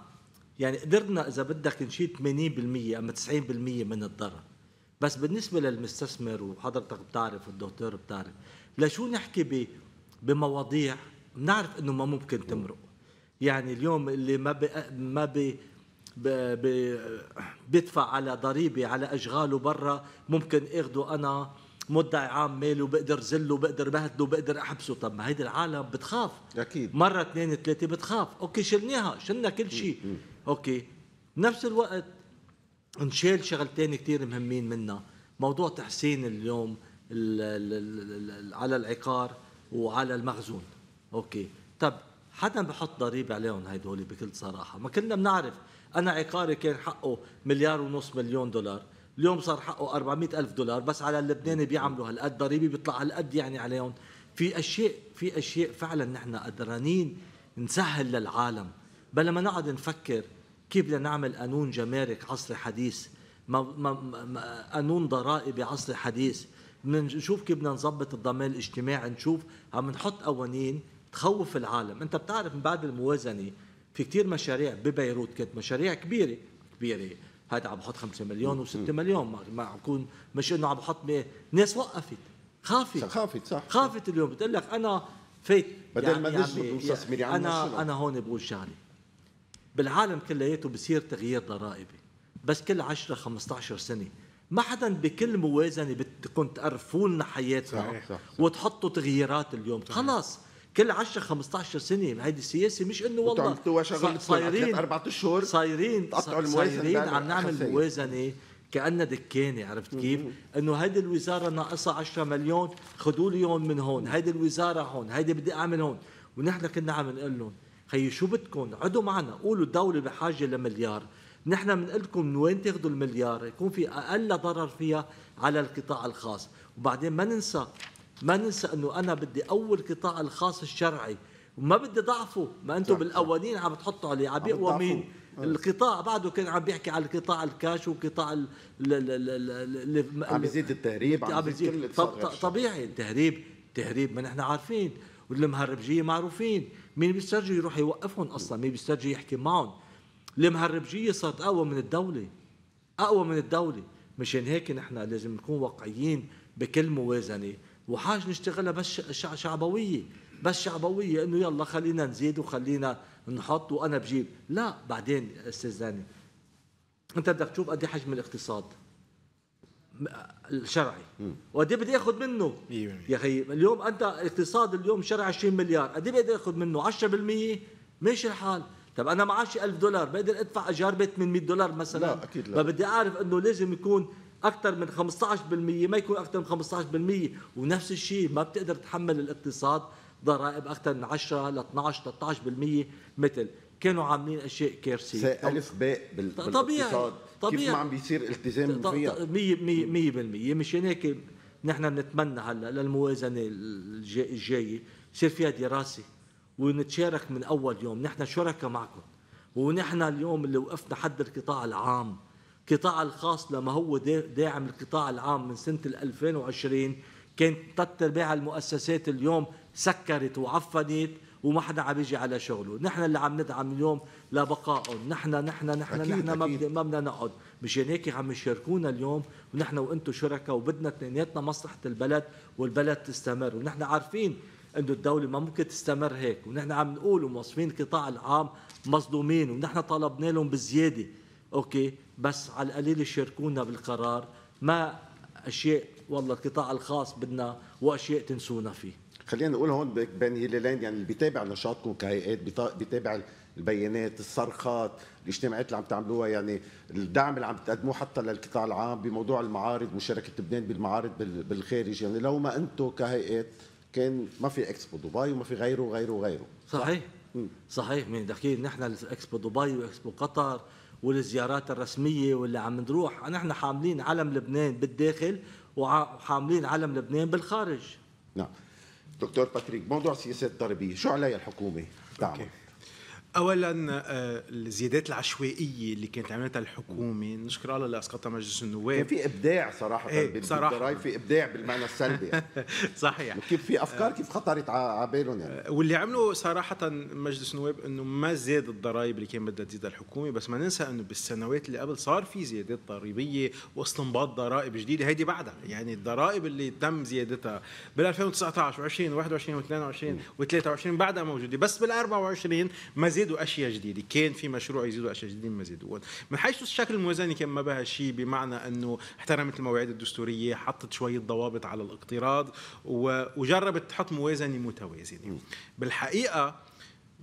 يعني قدرنا اذا بدك نشيل 80% اما 90% من الضرر بس بالنسبه للمستثمر وحضرتك بتعرف الدكتور بتعرف لشو نحكي بمواضيع بنعرف انه ما ممكن تمرق يعني اليوم اللي ما بي ما بي بيدفع على ضريبه على اشغاله برا ممكن اخده انا مدعي عام مالي وبقدر زله بقدر بهدله بقدر احبسه طب ما هيدي العالم بتخاف اكيد مره اثنين ثلاثه بتخاف اوكي شلناها شلنا كل شيء اوكي بنفس الوقت نشيل شغلتين كثير مهمين منا موضوع تحسين اليوم الـ الـ الـ على العقار وعلى المخزون اوكي طب حدا بحط ضريبه عليهم هدول بكل صراحه ما كلنا بنعرف انا عقاري كان حقه مليار ونص مليون دولار اليوم صار حقه 400 ألف دولار بس على اللبناني بيعملوا هالقد ضريبة بيطلع هالقد يعني عليهم في أشياء في أشياء فعلا نحن قدرانين نسهل للعالم بلا ما نقعد نفكر كيف بدنا نعمل قانون جمارك عصر حديث ما ما ما قانون ضرائبي عصر حديث نشوف كيف بدنا نظبط الضمان الاجتماعي نشوف عم نحط قوانين تخوف العالم انت بتعرف من بعد الموازنه في كثير مشاريع ببيروت كانت مشاريع كبيره كبيره هذا عم بحط 5 مليون و6 مليون ما بكون مش انه عم بحط ناس وقفت خافت خافت صح خافت اليوم بتقول لك انا فيت بدل يعني ما نجلد عم انا انا هون بقول شغله بالعالم كلياته بصير تغيير ضرائبي بس كل 10 15 سنه ما حدا بكل موازنه بدكم تقرفوا لنا حياتنا صحيح. صح. وتحطوا تغييرات اليوم خلاص كل 10 15 سنه هيدي السياسه مش انه والله صايرين اربع اشهر صايرين صايرين عم نعمل موازنه كأنها دكانه عرفت كيف؟ انه هيدي الوزاره ناقصها 10 مليون خذوا لي من هون، هيدي الوزاره هون، هيدي بدي اعمل هون، ونحن كنا عم نقول لهم خيي شو بدكم؟ عدوا معنا، قولوا الدوله بحاجه لمليار، نحن بنقول لكم من وين تاخذوا المليار، يكون في اقل ضرر فيها على القطاع الخاص، وبعدين ما ننسى ما ننسى انه انا بدي اول قطاع الخاص الشرعي وما بدي ضعفه ما انتم بالقوانين عم تحطوا عليه عم يقوى مين آه. القطاع بعده كان عم بيحكي على القطاع الكاش وقطاع ال عم بيزيد التهريب عم بيزيد طب طبيعي التهريب تهريب ما نحن عارفين والمهربجيه معروفين مين بيسترجي يروح يوقفهم اصلا مين بيسترجي يحكي معهم المهربجيه صارت اقوى من الدوله اقوى من الدوله مشان هيك نحن لازم نكون واقعيين بكل موازنه وحاج نشتغلها بس شعبويه بس شعبويه انه يلا خلينا نزيد وخلينا نحط وانا بجيب لا بعدين استاذ داني انت بدك تشوف قد إيه حجم الاقتصاد الشرعي وقد ايه بدي أخذ منه يا اخي اليوم انت اقتصاد اليوم شرعي 20 مليار قد ايه بدي أخذ منه 10% ماشي الحال طب انا معاشي 1000 دولار بقدر ادفع ايجار بيت من 100 دولار مثلا لا اكيد لا ما بدي اعرف انه لازم يكون اكثر من 15% ما يكون اكثر من 15% ونفس الشيء ما بتقدر تحمل الاقتصاد ضرائب اكثر من 10 ل 12 13% مثل كانوا عاملين اشياء كارثيه الف
باء بالاقتصاد طبيعي طبيعي كيف ما عم بيصير التزام فيها 100%
100% مشان هيك نحن بنتمنى هلا للموازنه الجايه يصير فيها دراسه ونتشارك من اول يوم نحن شركاء معكم ونحن اليوم اللي وقفنا حد القطاع العام القطاع الخاص لما هو داعم القطاع العام من سنة 2020 كانت ثلاث أرباع المؤسسات اليوم سكرت وعفنت وما حدا عم بيجي على شغله، نحن اللي عم ندعم اليوم لبقائهم، نحن نحن نحن أكيد نحن أكيد. ما بدنا نقعد، مشان هيك عم يشاركونا اليوم ونحن وانتم شركاء وبدنا اثنيناتنا مصلحة البلد والبلد تستمر، ونحن عارفين انه الدولة ما ممكن تستمر هيك، ونحن عم نقول وموصفين القطاع العام مصدومين ونحن طلبنا لهم بزيادة، أوكي بس على القليل شاركونا بالقرار ما أشياء والله القطاع الخاص بدنا
وأشياء تنسونا فيه خلينا نقول هون بين هلالين يعني اللي بيتابع نشاطكم كهيئات بيتابع البيانات الصرخات الاجتماعات اللي عم تعملوها يعني الدعم اللي عم تقدموه حتى للقطاع العام بموضوع المعارض مشاركه لبنان بالمعارض بالخارج يعني لو ما انتم كهيئات كان ما في اكسبو دبي وما في غيره وغيره وغيره
صحيح صحيح من دخيل نحن اكسبو دبي واكسبو قطر والزيارات الرسميه واللي عم نروح نحن حاملين علم لبنان بالداخل وحاملين علم لبنان بالخارج
نعم دكتور باتريك موضوع السياسات الضريبيه شو عليها الحكومه؟
تعمل؟ دعم. اولا آه، الزيادات العشوائيه اللي كانت عملتها الحكومه نشكر الله اللي اسقطها مجلس النواب كان في ابداع صراحه ايه صراحه في ابداع بالمعنى السلبي صحيح كيف في افكار آه. كيف خطرت على بالهم يعني آه، واللي عمله صراحه مجلس النواب انه ما زاد الضرائب اللي كان بدها تزيدها الحكومه بس ما ننسى انه بالسنوات اللي قبل صار في زيادات ضريبيه واستنباط ضرائب جديده هيدي بعدها يعني الضرائب اللي تم زيادتها بال 2019 و20 و21 و22 و23 بعدها موجوده بس بال 24 ما زاد يزيدوا اشياء جديده كان في مشروع يزيدوا اشياء جديده ما زيدوا من حيث الشكل الموازنه كان ما بها شيء بمعنى انه احترمت المواعيد الدستوريه حطت شويه ضوابط على الاقتراض وجربت تحط موازنه متوازنه بالحقيقه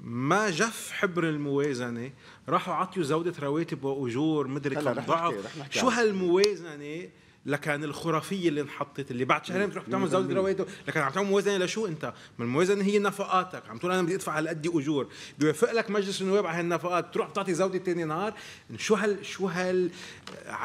ما جف حبر الموازنة راحوا عطيوا زودة رواتب وأجور مدري كم ضعف شو هالموازنة لكان الخرافيه اللي انحطت اللي بعد شهرين بتروح بتعمل زود رواتب لكن عم تعمل موازنه لشو انت؟ ما الموازنه هي نفقاتك عم تقول انا بدي ادفع على قدي اجور بيوافق لك مجلس النواب على هالنفقات بتروح بتعطي زوده ثاني نهار شو هال شو هال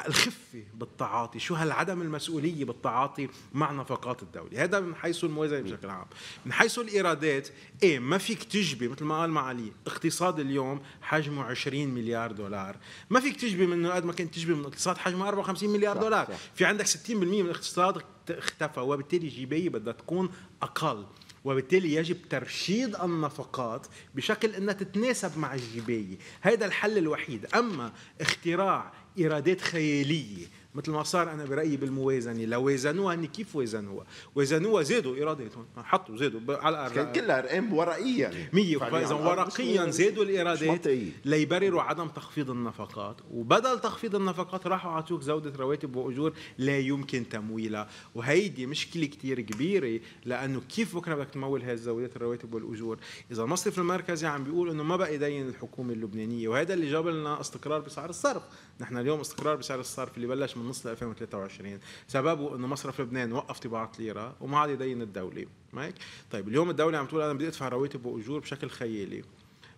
الخفه بالتعاطي شو هالعدم المسؤوليه بالتعاطي مع نفقات الدوله هذا من حيث الموازنه بشكل عام من حيث الايرادات ايه ما فيك تجبي مثل ما قال معالي اقتصاد اليوم حجمه 20 مليار دولار ما فيك تجبي منه قد ما كنت تجبي من اقتصاد حجمه 54 مليار صح دولار صح. في عندك 60% من اقتصادك اختفى وبالتالي الجيبيه بدها تكون اقل وبالتالي يجب ترشيد النفقات بشكل انها تتناسب مع الجيبيه، هذا الحل الوحيد، اما اختراع ايرادات خياليه مثل ما صار انا برايي بالموازنه لو وازنوها هن يعني كيف وازنوها؟ وازنوها زادوا ايراداتهم حطوا زادوا على الارقام كان كلها ارقام ورقيا 100 اذا ورقيا زادوا الايرادات ليبرروا عدم تخفيض النفقات وبدل تخفيض النفقات راحوا عطوك زوده رواتب واجور لا يمكن تمويلها وهيدي مشكله كثير كبيره لانه كيف بكره بدك تمول هذه الزوجات الرواتب والاجور اذا المصرف المركزي عم بيقول انه ما بقى يدين الحكومه اللبنانيه وهذا اللي جاب لنا استقرار بسعر الصرف نحن اليوم استقرار بسعر الصرف اللي بلش من نص 2023 سببه انه مصرف لبنان وقف طباعه ليره وما عاد يدين الدوله ما هيك طيب اليوم الدوله عم تقول انا بدي ادفع رواتب واجور بشكل خيالي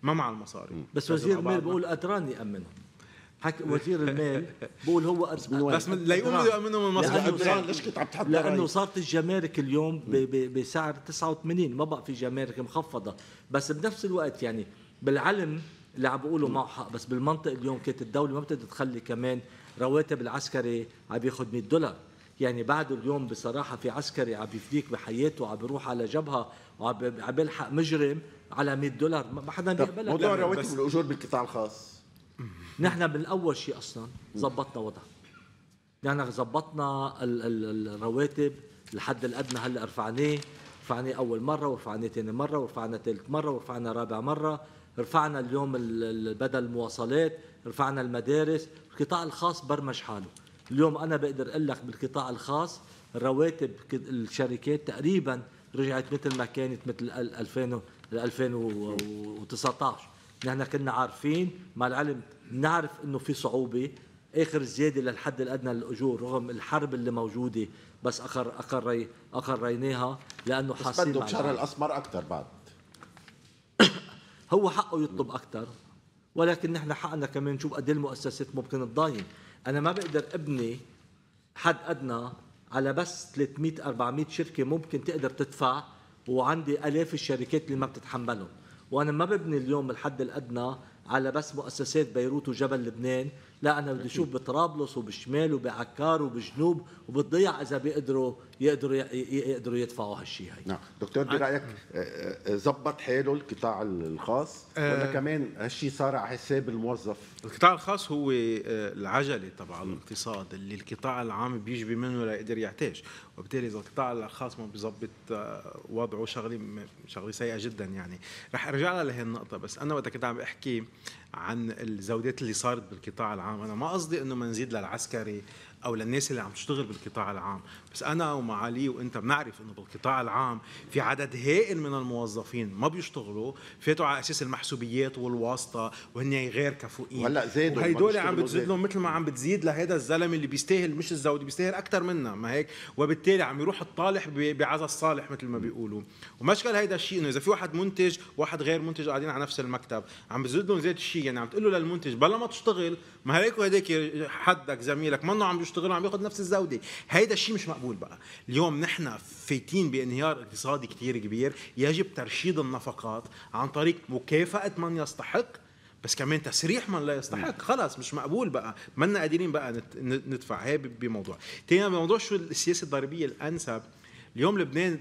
ما مع المصاري بس وزير المال بقول
قدران يامنهم حكي وزير المال بقول هو ارز من لا بس ليقوم بده يامنهم من مصرف ليش كنت عم تحط لانه صارت الجمارك اليوم بسعر 89 ما بقى في جمارك مخفضه بس بنفس الوقت يعني بالعلم اللي عم بقوله معه حق بس بالمنطق اليوم كانت الدوله ما بتقدر تخلي كمان رواتب العسكري عم ياخذ 100 دولار يعني بعد اليوم بصراحه في عسكري عم يفديك بحياته وعم بيروح على جبهه وعم بيلحق مجرم على 100 دولار ما حدا بيقبلها موضوع رواتب الاجور
بالقطاع الخاص
نحن من اول شيء اصلا زبطنا وضع نحن زبطنا الرواتب الحد الادنى هلا رفعناه رفعناه اول مره ورفعناه ثاني مره ورفعناه ثالث مره ورفعناه رابع مره رفعنا اليوم بدل المواصلات رفعنا المدارس القطاع الخاص برمج حاله اليوم أنا بقدر أقول لك بالقطاع الخاص رواتب الشركات تقريبا رجعت مثل ما كانت مثل 2000 2019 نحن كنا عارفين مع العلم نعرف انه في صعوبه اخر زياده للحد الادنى للاجور رغم الحرب اللي موجوده بس اقر اقريناها لانه حاسين بس بدك شهر الاسمر اكثر بعد هو حقه يطلب اكثر ولكن نحن حقنا كمان نشوف قد إيه المؤسسات ممكن تضاين انا ما بقدر ابني حد ادنى على بس 300 400 شركه ممكن تقدر تدفع وعندي الاف الشركات اللي ما بتتحملهم وانا ما ببني اليوم الحد الادنى على بس مؤسسات بيروت وجبل لبنان لا انا بدي اشوف بطرابلس وبالشمال وبعكار وبجنوب وبالضيع اذا بيقدروا يقدروا يقدروا يدفعوا
هالشيء هي نعم دكتور برايك آه، آه، زبط حاله القطاع الخاص آه. ولا
كمان هالشيء صار على حساب الموظف القطاع الخاص هو العجله تبع الاقتصاد اللي القطاع العام بيجبي منه ليقدر يعتاج وبالتالي اذا القطاع الخاص ما بيظبط وضعه شغله شغله سيئه جدا يعني رح ارجع لها لهي النقطه بس انا وقت كنت عم احكي عن الزودات اللي صارت بالقطاع العام انا ما قصدي انه ما نزيد للعسكري او للناس اللي عم تشتغل بالقطاع العام بس انا ومعالي وانت بنعرف انه بالقطاع العام في عدد هائل من الموظفين ما بيشتغلوا فاتوا على اساس المحسوبيات والواسطه وهن غير كفؤين هلا زادوا وهدول عم بتزيد لهم مثل ما عم بتزيد لهذا الزلمه اللي بيستاهل مش الزود بيستاهل اكثر منا ما هيك وبالتالي عم يروح الطالح بعزا الصالح مثل ما بيقولوا ومشكل هيدا الشيء انه اذا في واحد منتج واحد غير منتج قاعدين على نفس المكتب عم بتزيد لهم زيت الشيء يعني عم تقول له للمنتج بلا ما تشتغل ما هيك وهداك حدك زميلك منه عم بيشتغلوا عم ياخذ نفس الزوده هيدا الشيء مش مقبول بقى اليوم نحن فايتين بانهيار اقتصادي كثير كبير يجب ترشيد النفقات عن طريق مكافاه من يستحق بس كمان تسريح من لا يستحق نعم. خلاص مش مقبول بقى منا قادرين بقى ندفع هي بموضوع تاني موضوع شو السياسه الضريبيه الانسب اليوم لبنان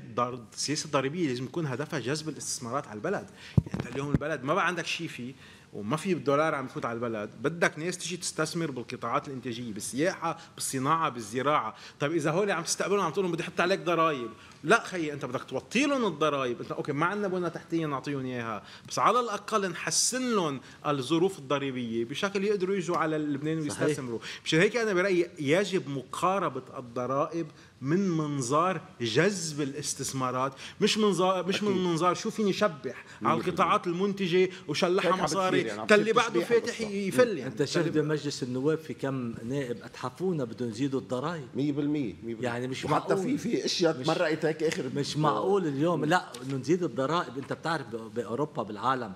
السياسه الضريبيه لازم يكون هدفها جذب الاستثمارات على البلد يعني انت اليوم البلد ما بقى عندك شيء فيه وما في دولار عم يفوت على البلد بدك ناس تيجي تستثمر بالقطاعات الانتاجيه بالسياحه بالصناعه بالزراعه طيب اذا هول عم تستقبلهم عم تقول لهم بدي احط عليك ضرائب لا خيي انت بدك توطي لهم الضرائب انت اوكي ما عندنا بنى تحتيه نعطيهم اياها بس على الاقل نحسن لهم الظروف الضريبيه بشكل يقدروا يجوا على لبنان ويستثمروا مشان هيك انا برايي يجب مقاربه الضرائب من منظار جذب الاستثمارات مش منظار مش من منظار شو فيني شبح على القطاعات المنتجه وشلحها مصاري يعني تلي بعده فاتح يفل يعني انت شفت
بمجلس النواب في كم نائب اتحفونا بدهم يزيدوا الضرائب 100% يعني مش معقول حتى في في اشياء مرقت
هيك اخر مش معقول
اليوم آه. لا انه نزيد الضرائب انت بتعرف باوروبا بالعالم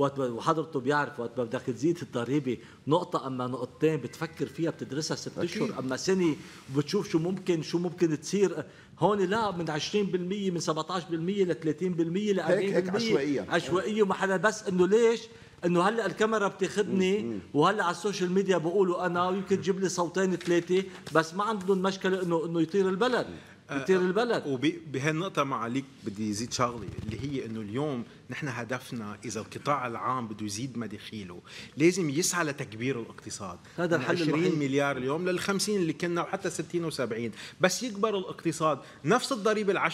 وقت وحضرته بيعرف وقت بدك تزيد الضريبه نقطه اما نقطتين بتفكر فيها بتدرسها ست اشهر اما سنه وبتشوف شو ممكن شو ممكن تصير هون لا من 20% من 17% ل 30% ل 40% هيك هيك عشوائيه عشوائيه وما حدا بس انه ليش انه هلا الكاميرا بتاخذني وهلا على السوشيال ميديا بقولوا انا ويمكن تجيب لي صوتين
ثلاثه بس ما عندهم مشكله انه انه يطير البلد بتدير آه، البلد وبهالنقطة مع عليك بدي زيد شغلة اللي هي انه اليوم نحن هدفنا اذا القطاع العام بده يزيد مداخيله لازم يسعى لتكبير الاقتصاد هذا الحل 20 مليار اليوم لل 50 اللي كنا وحتى 60 و70 بس يكبر الاقتصاد نفس الضريبة ال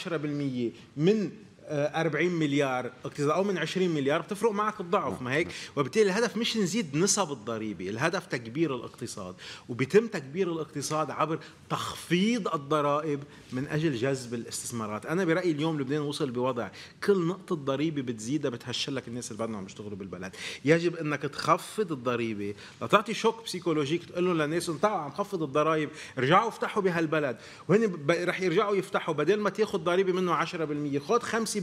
10% من 40 آه، مليار او من 20 مليار بتفرق معك الضعف ما هيك وبالتالي الهدف مش نزيد نسب الضريبه الهدف تكبير الاقتصاد وبيتم تكبير الاقتصاد عبر تخفيض الضرائب من اجل جذب الاستثمارات انا برايي اليوم لبنان وصل بوضع كل نقطه ضريبه بتزيدها بتهشلك الناس اللي بدهم عم يشتغلوا بالبلد يجب انك تخفض الضريبه لتعطي شوك بسيكولوجيك تقول لهم للناس تعالوا عم خفض الضرائب ارجعوا افتحوا بهالبلد وهن رح يرجعوا يفتحوا بدل ما تاخذ ضريبه منه 10% خذ 5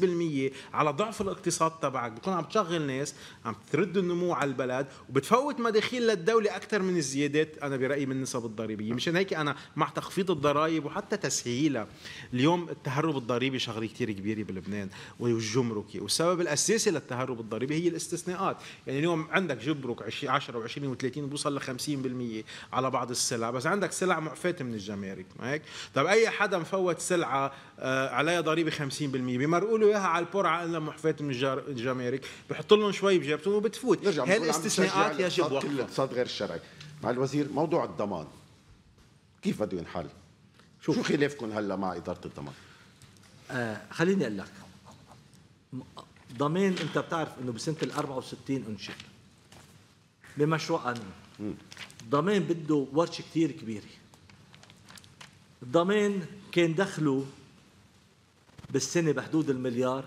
على ضعف الاقتصاد تبعك بتكون عم تشغل ناس عم ترد النمو على البلد وبتفوت مداخيل للدوله اكثر من الزيادات انا برايي من النسب الضريبيه مشان هيك انا مع تخفيض الضرائب وحتى تسهيلها اليوم التهرب الضريبي شغله كثير كبيره بلبنان والجمركي والسبب الاساسي للتهرب الضريبي هي الاستثناءات يعني اليوم عندك جبرك 10 و20 و30 بوصل ل 50% على بعض السلع بس عندك سلع معفاه من الجمارك ما هيك طب اي حدا مفوت سلعه آه، عليها ضريبه 50% بمرقول له اياها على البرعه الا محفات من الجمارك بحط لهم شوي بجيبتهم وبتفوت هالاستثناءات يجب وقفها
الاقتصاد غير الشرعي مع الوزير موضوع الضمان كيف بده ينحل؟ شو خلافكم هلا مع اداره الضمان؟
آه خليني اقول لك ضمان انت بتعرف انه بسنه ال 64 انشئ بمشروع قانون ضمان بده ورشه كثير كبيره الضمان كان دخله بالسنة بحدود المليار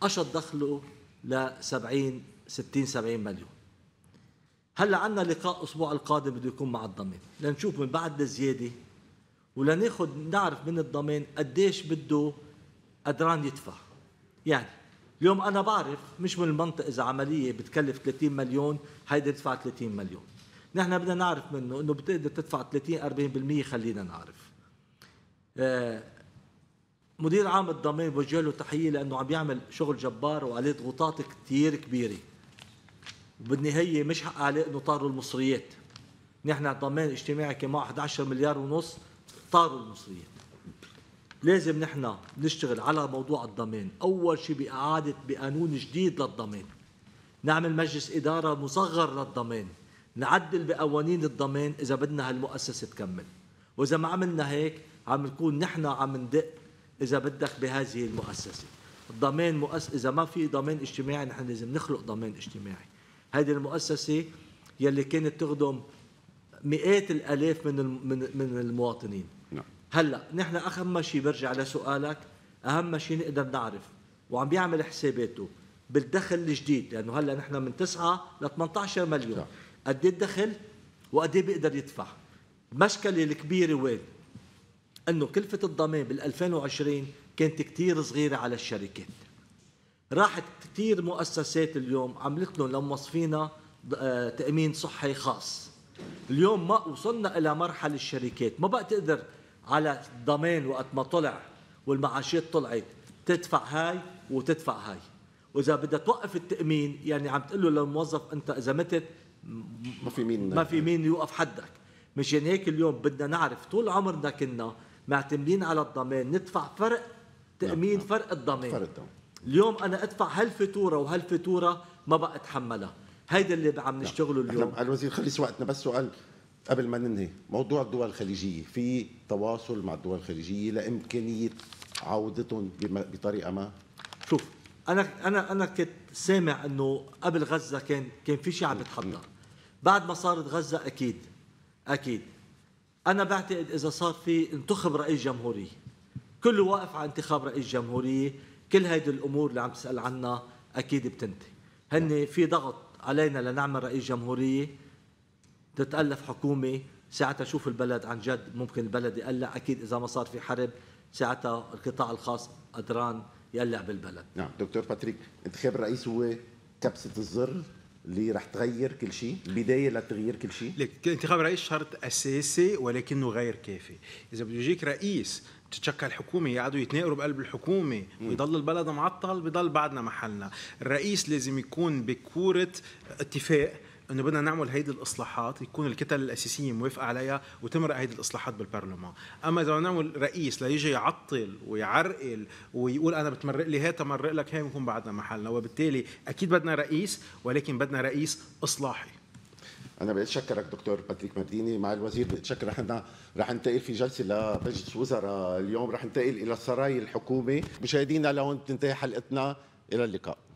قشط دخله ل 70 60 70 مليون هلا عندنا لقاء الاسبوع القادم بده يكون مع الضمان لنشوف من بعد الزياده ولناخذ نعرف من الضمان قديش بده قدران يدفع يعني اليوم انا بعرف مش من المنطق اذا عمليه بتكلف 30 مليون هيدا يدفع 30 مليون نحن بدنا نعرف منه انه بتقدر تدفع 30 40% خلينا نعرف آه، مدير عام الضمان بوجه له تحيه لانه عم يعمل شغل جبار وعليه ضغوطات كثير كبيره وبالنهايه مش حق عليه انه طاروا المصريات نحن الضمان الاجتماعي كان معه 11 مليار ونص طاروا المصريات لازم نحن نشتغل على موضوع الضمان اول شيء باعاده بقانون جديد للضمان نعمل مجلس اداره مصغر للضمان نعدل بقوانين الضمان اذا بدنا هالمؤسسه تكمل واذا ما عملنا هيك عم نكون نحن عم ندق اذا بدك بهذه المؤسسه الضمان مؤس اذا ما في ضمان اجتماعي نحن لازم نخلق ضمان اجتماعي هذه المؤسسه يلي كانت تخدم مئات الالاف من من من المواطنين نعم. هلا نحن اهم شيء برجع لسؤالك اهم شيء نقدر نعرف وعم بيعمل حساباته بالدخل الجديد لانه هلا نحن من 9 ل 18 مليون نعم. قد إيه الدخل وقد إيه بيقدر يدفع المشكله الكبيره وين أنه كلفة الضمان بال2020 كانت كتير صغيرة على الشركات راحت كتير مؤسسات اليوم عملت لهم لموظفينا آه، تأمين صحي خاص اليوم ما وصلنا إلى مرحلة الشركات ما بقى تقدر على الضمان وقت ما طلع والمعاشات طلعت تدفع هاي وتدفع هاي واذا بدها توقف التامين يعني عم تقول له للموظف انت اذا متت
ما في مين ما في
مين يوقف حدك مشان هيك اليوم بدنا نعرف طول عمرنا كنا معتمدين على الضمان ندفع فرق تامين نعم، نعم. فرق الضمان فرق الضمان اليوم انا ادفع هالفاتوره وهالفاتوره ما بقى اتحملها
هيدا اللي عم نعم. نشتغله اليوم الوزير خلص وقتنا بس سؤال قبل ما ننهي موضوع الدول الخليجيه في تواصل مع الدول الخليجيه لامكانيه عودتهم بطريقه ما شوف
انا انا انا كنت سامع انه قبل غزه كان كان في شيء عم يتحضر بعد ما صارت غزه اكيد اكيد أنا بعتقد إذا صار في انتخب رئيس جمهورية كله واقف على انتخاب رئيس جمهورية كل هيدي الأمور اللي عم تسأل عنها أكيد بتنتهي هن في ضغط علينا لنعمل رئيس جمهورية تتألف حكومة ساعتها شوف البلد عن جد ممكن البلد يقلع أكيد إذا ما صار في حرب ساعتها القطاع الخاص قدران
يقلع بالبلد نعم دكتور باتريك انتخاب الرئيس هو كبسة الزر اللي راح تغير كل شيء بداية لتغيير كل شيء
انتخاب رئيس شرط أساسي ولكنه غير كافي إذا بده يجيك رئيس تتشكى الحكومة يقعدوا يتناقروا بقلب الحكومة ويضل البلد معطل بضل بعدنا محلنا الرئيس لازم يكون بكورة اتفاق انه بدنا نعمل هيدي الاصلاحات يكون الكتل الاساسيه موافقه عليها وتمرق هيدي الاصلاحات بالبرلمان، اما اذا بدنا نعمل رئيس ليجي يعطل ويعرقل ويقول انا بتمرق لي هي تمرق لك هي بنكون بعدنا محلنا وبالتالي اكيد بدنا رئيس ولكن بدنا رئيس اصلاحي
انا بدي اشكرك دكتور باتريك مرديني مع الوزير بدي اشكرك احنا رح ننتقل في جلسه لمجلس وزراء اليوم رح ننتقل الى سراي الحكومه مشاهدينا لهون بتنتهي حلقتنا الى اللقاء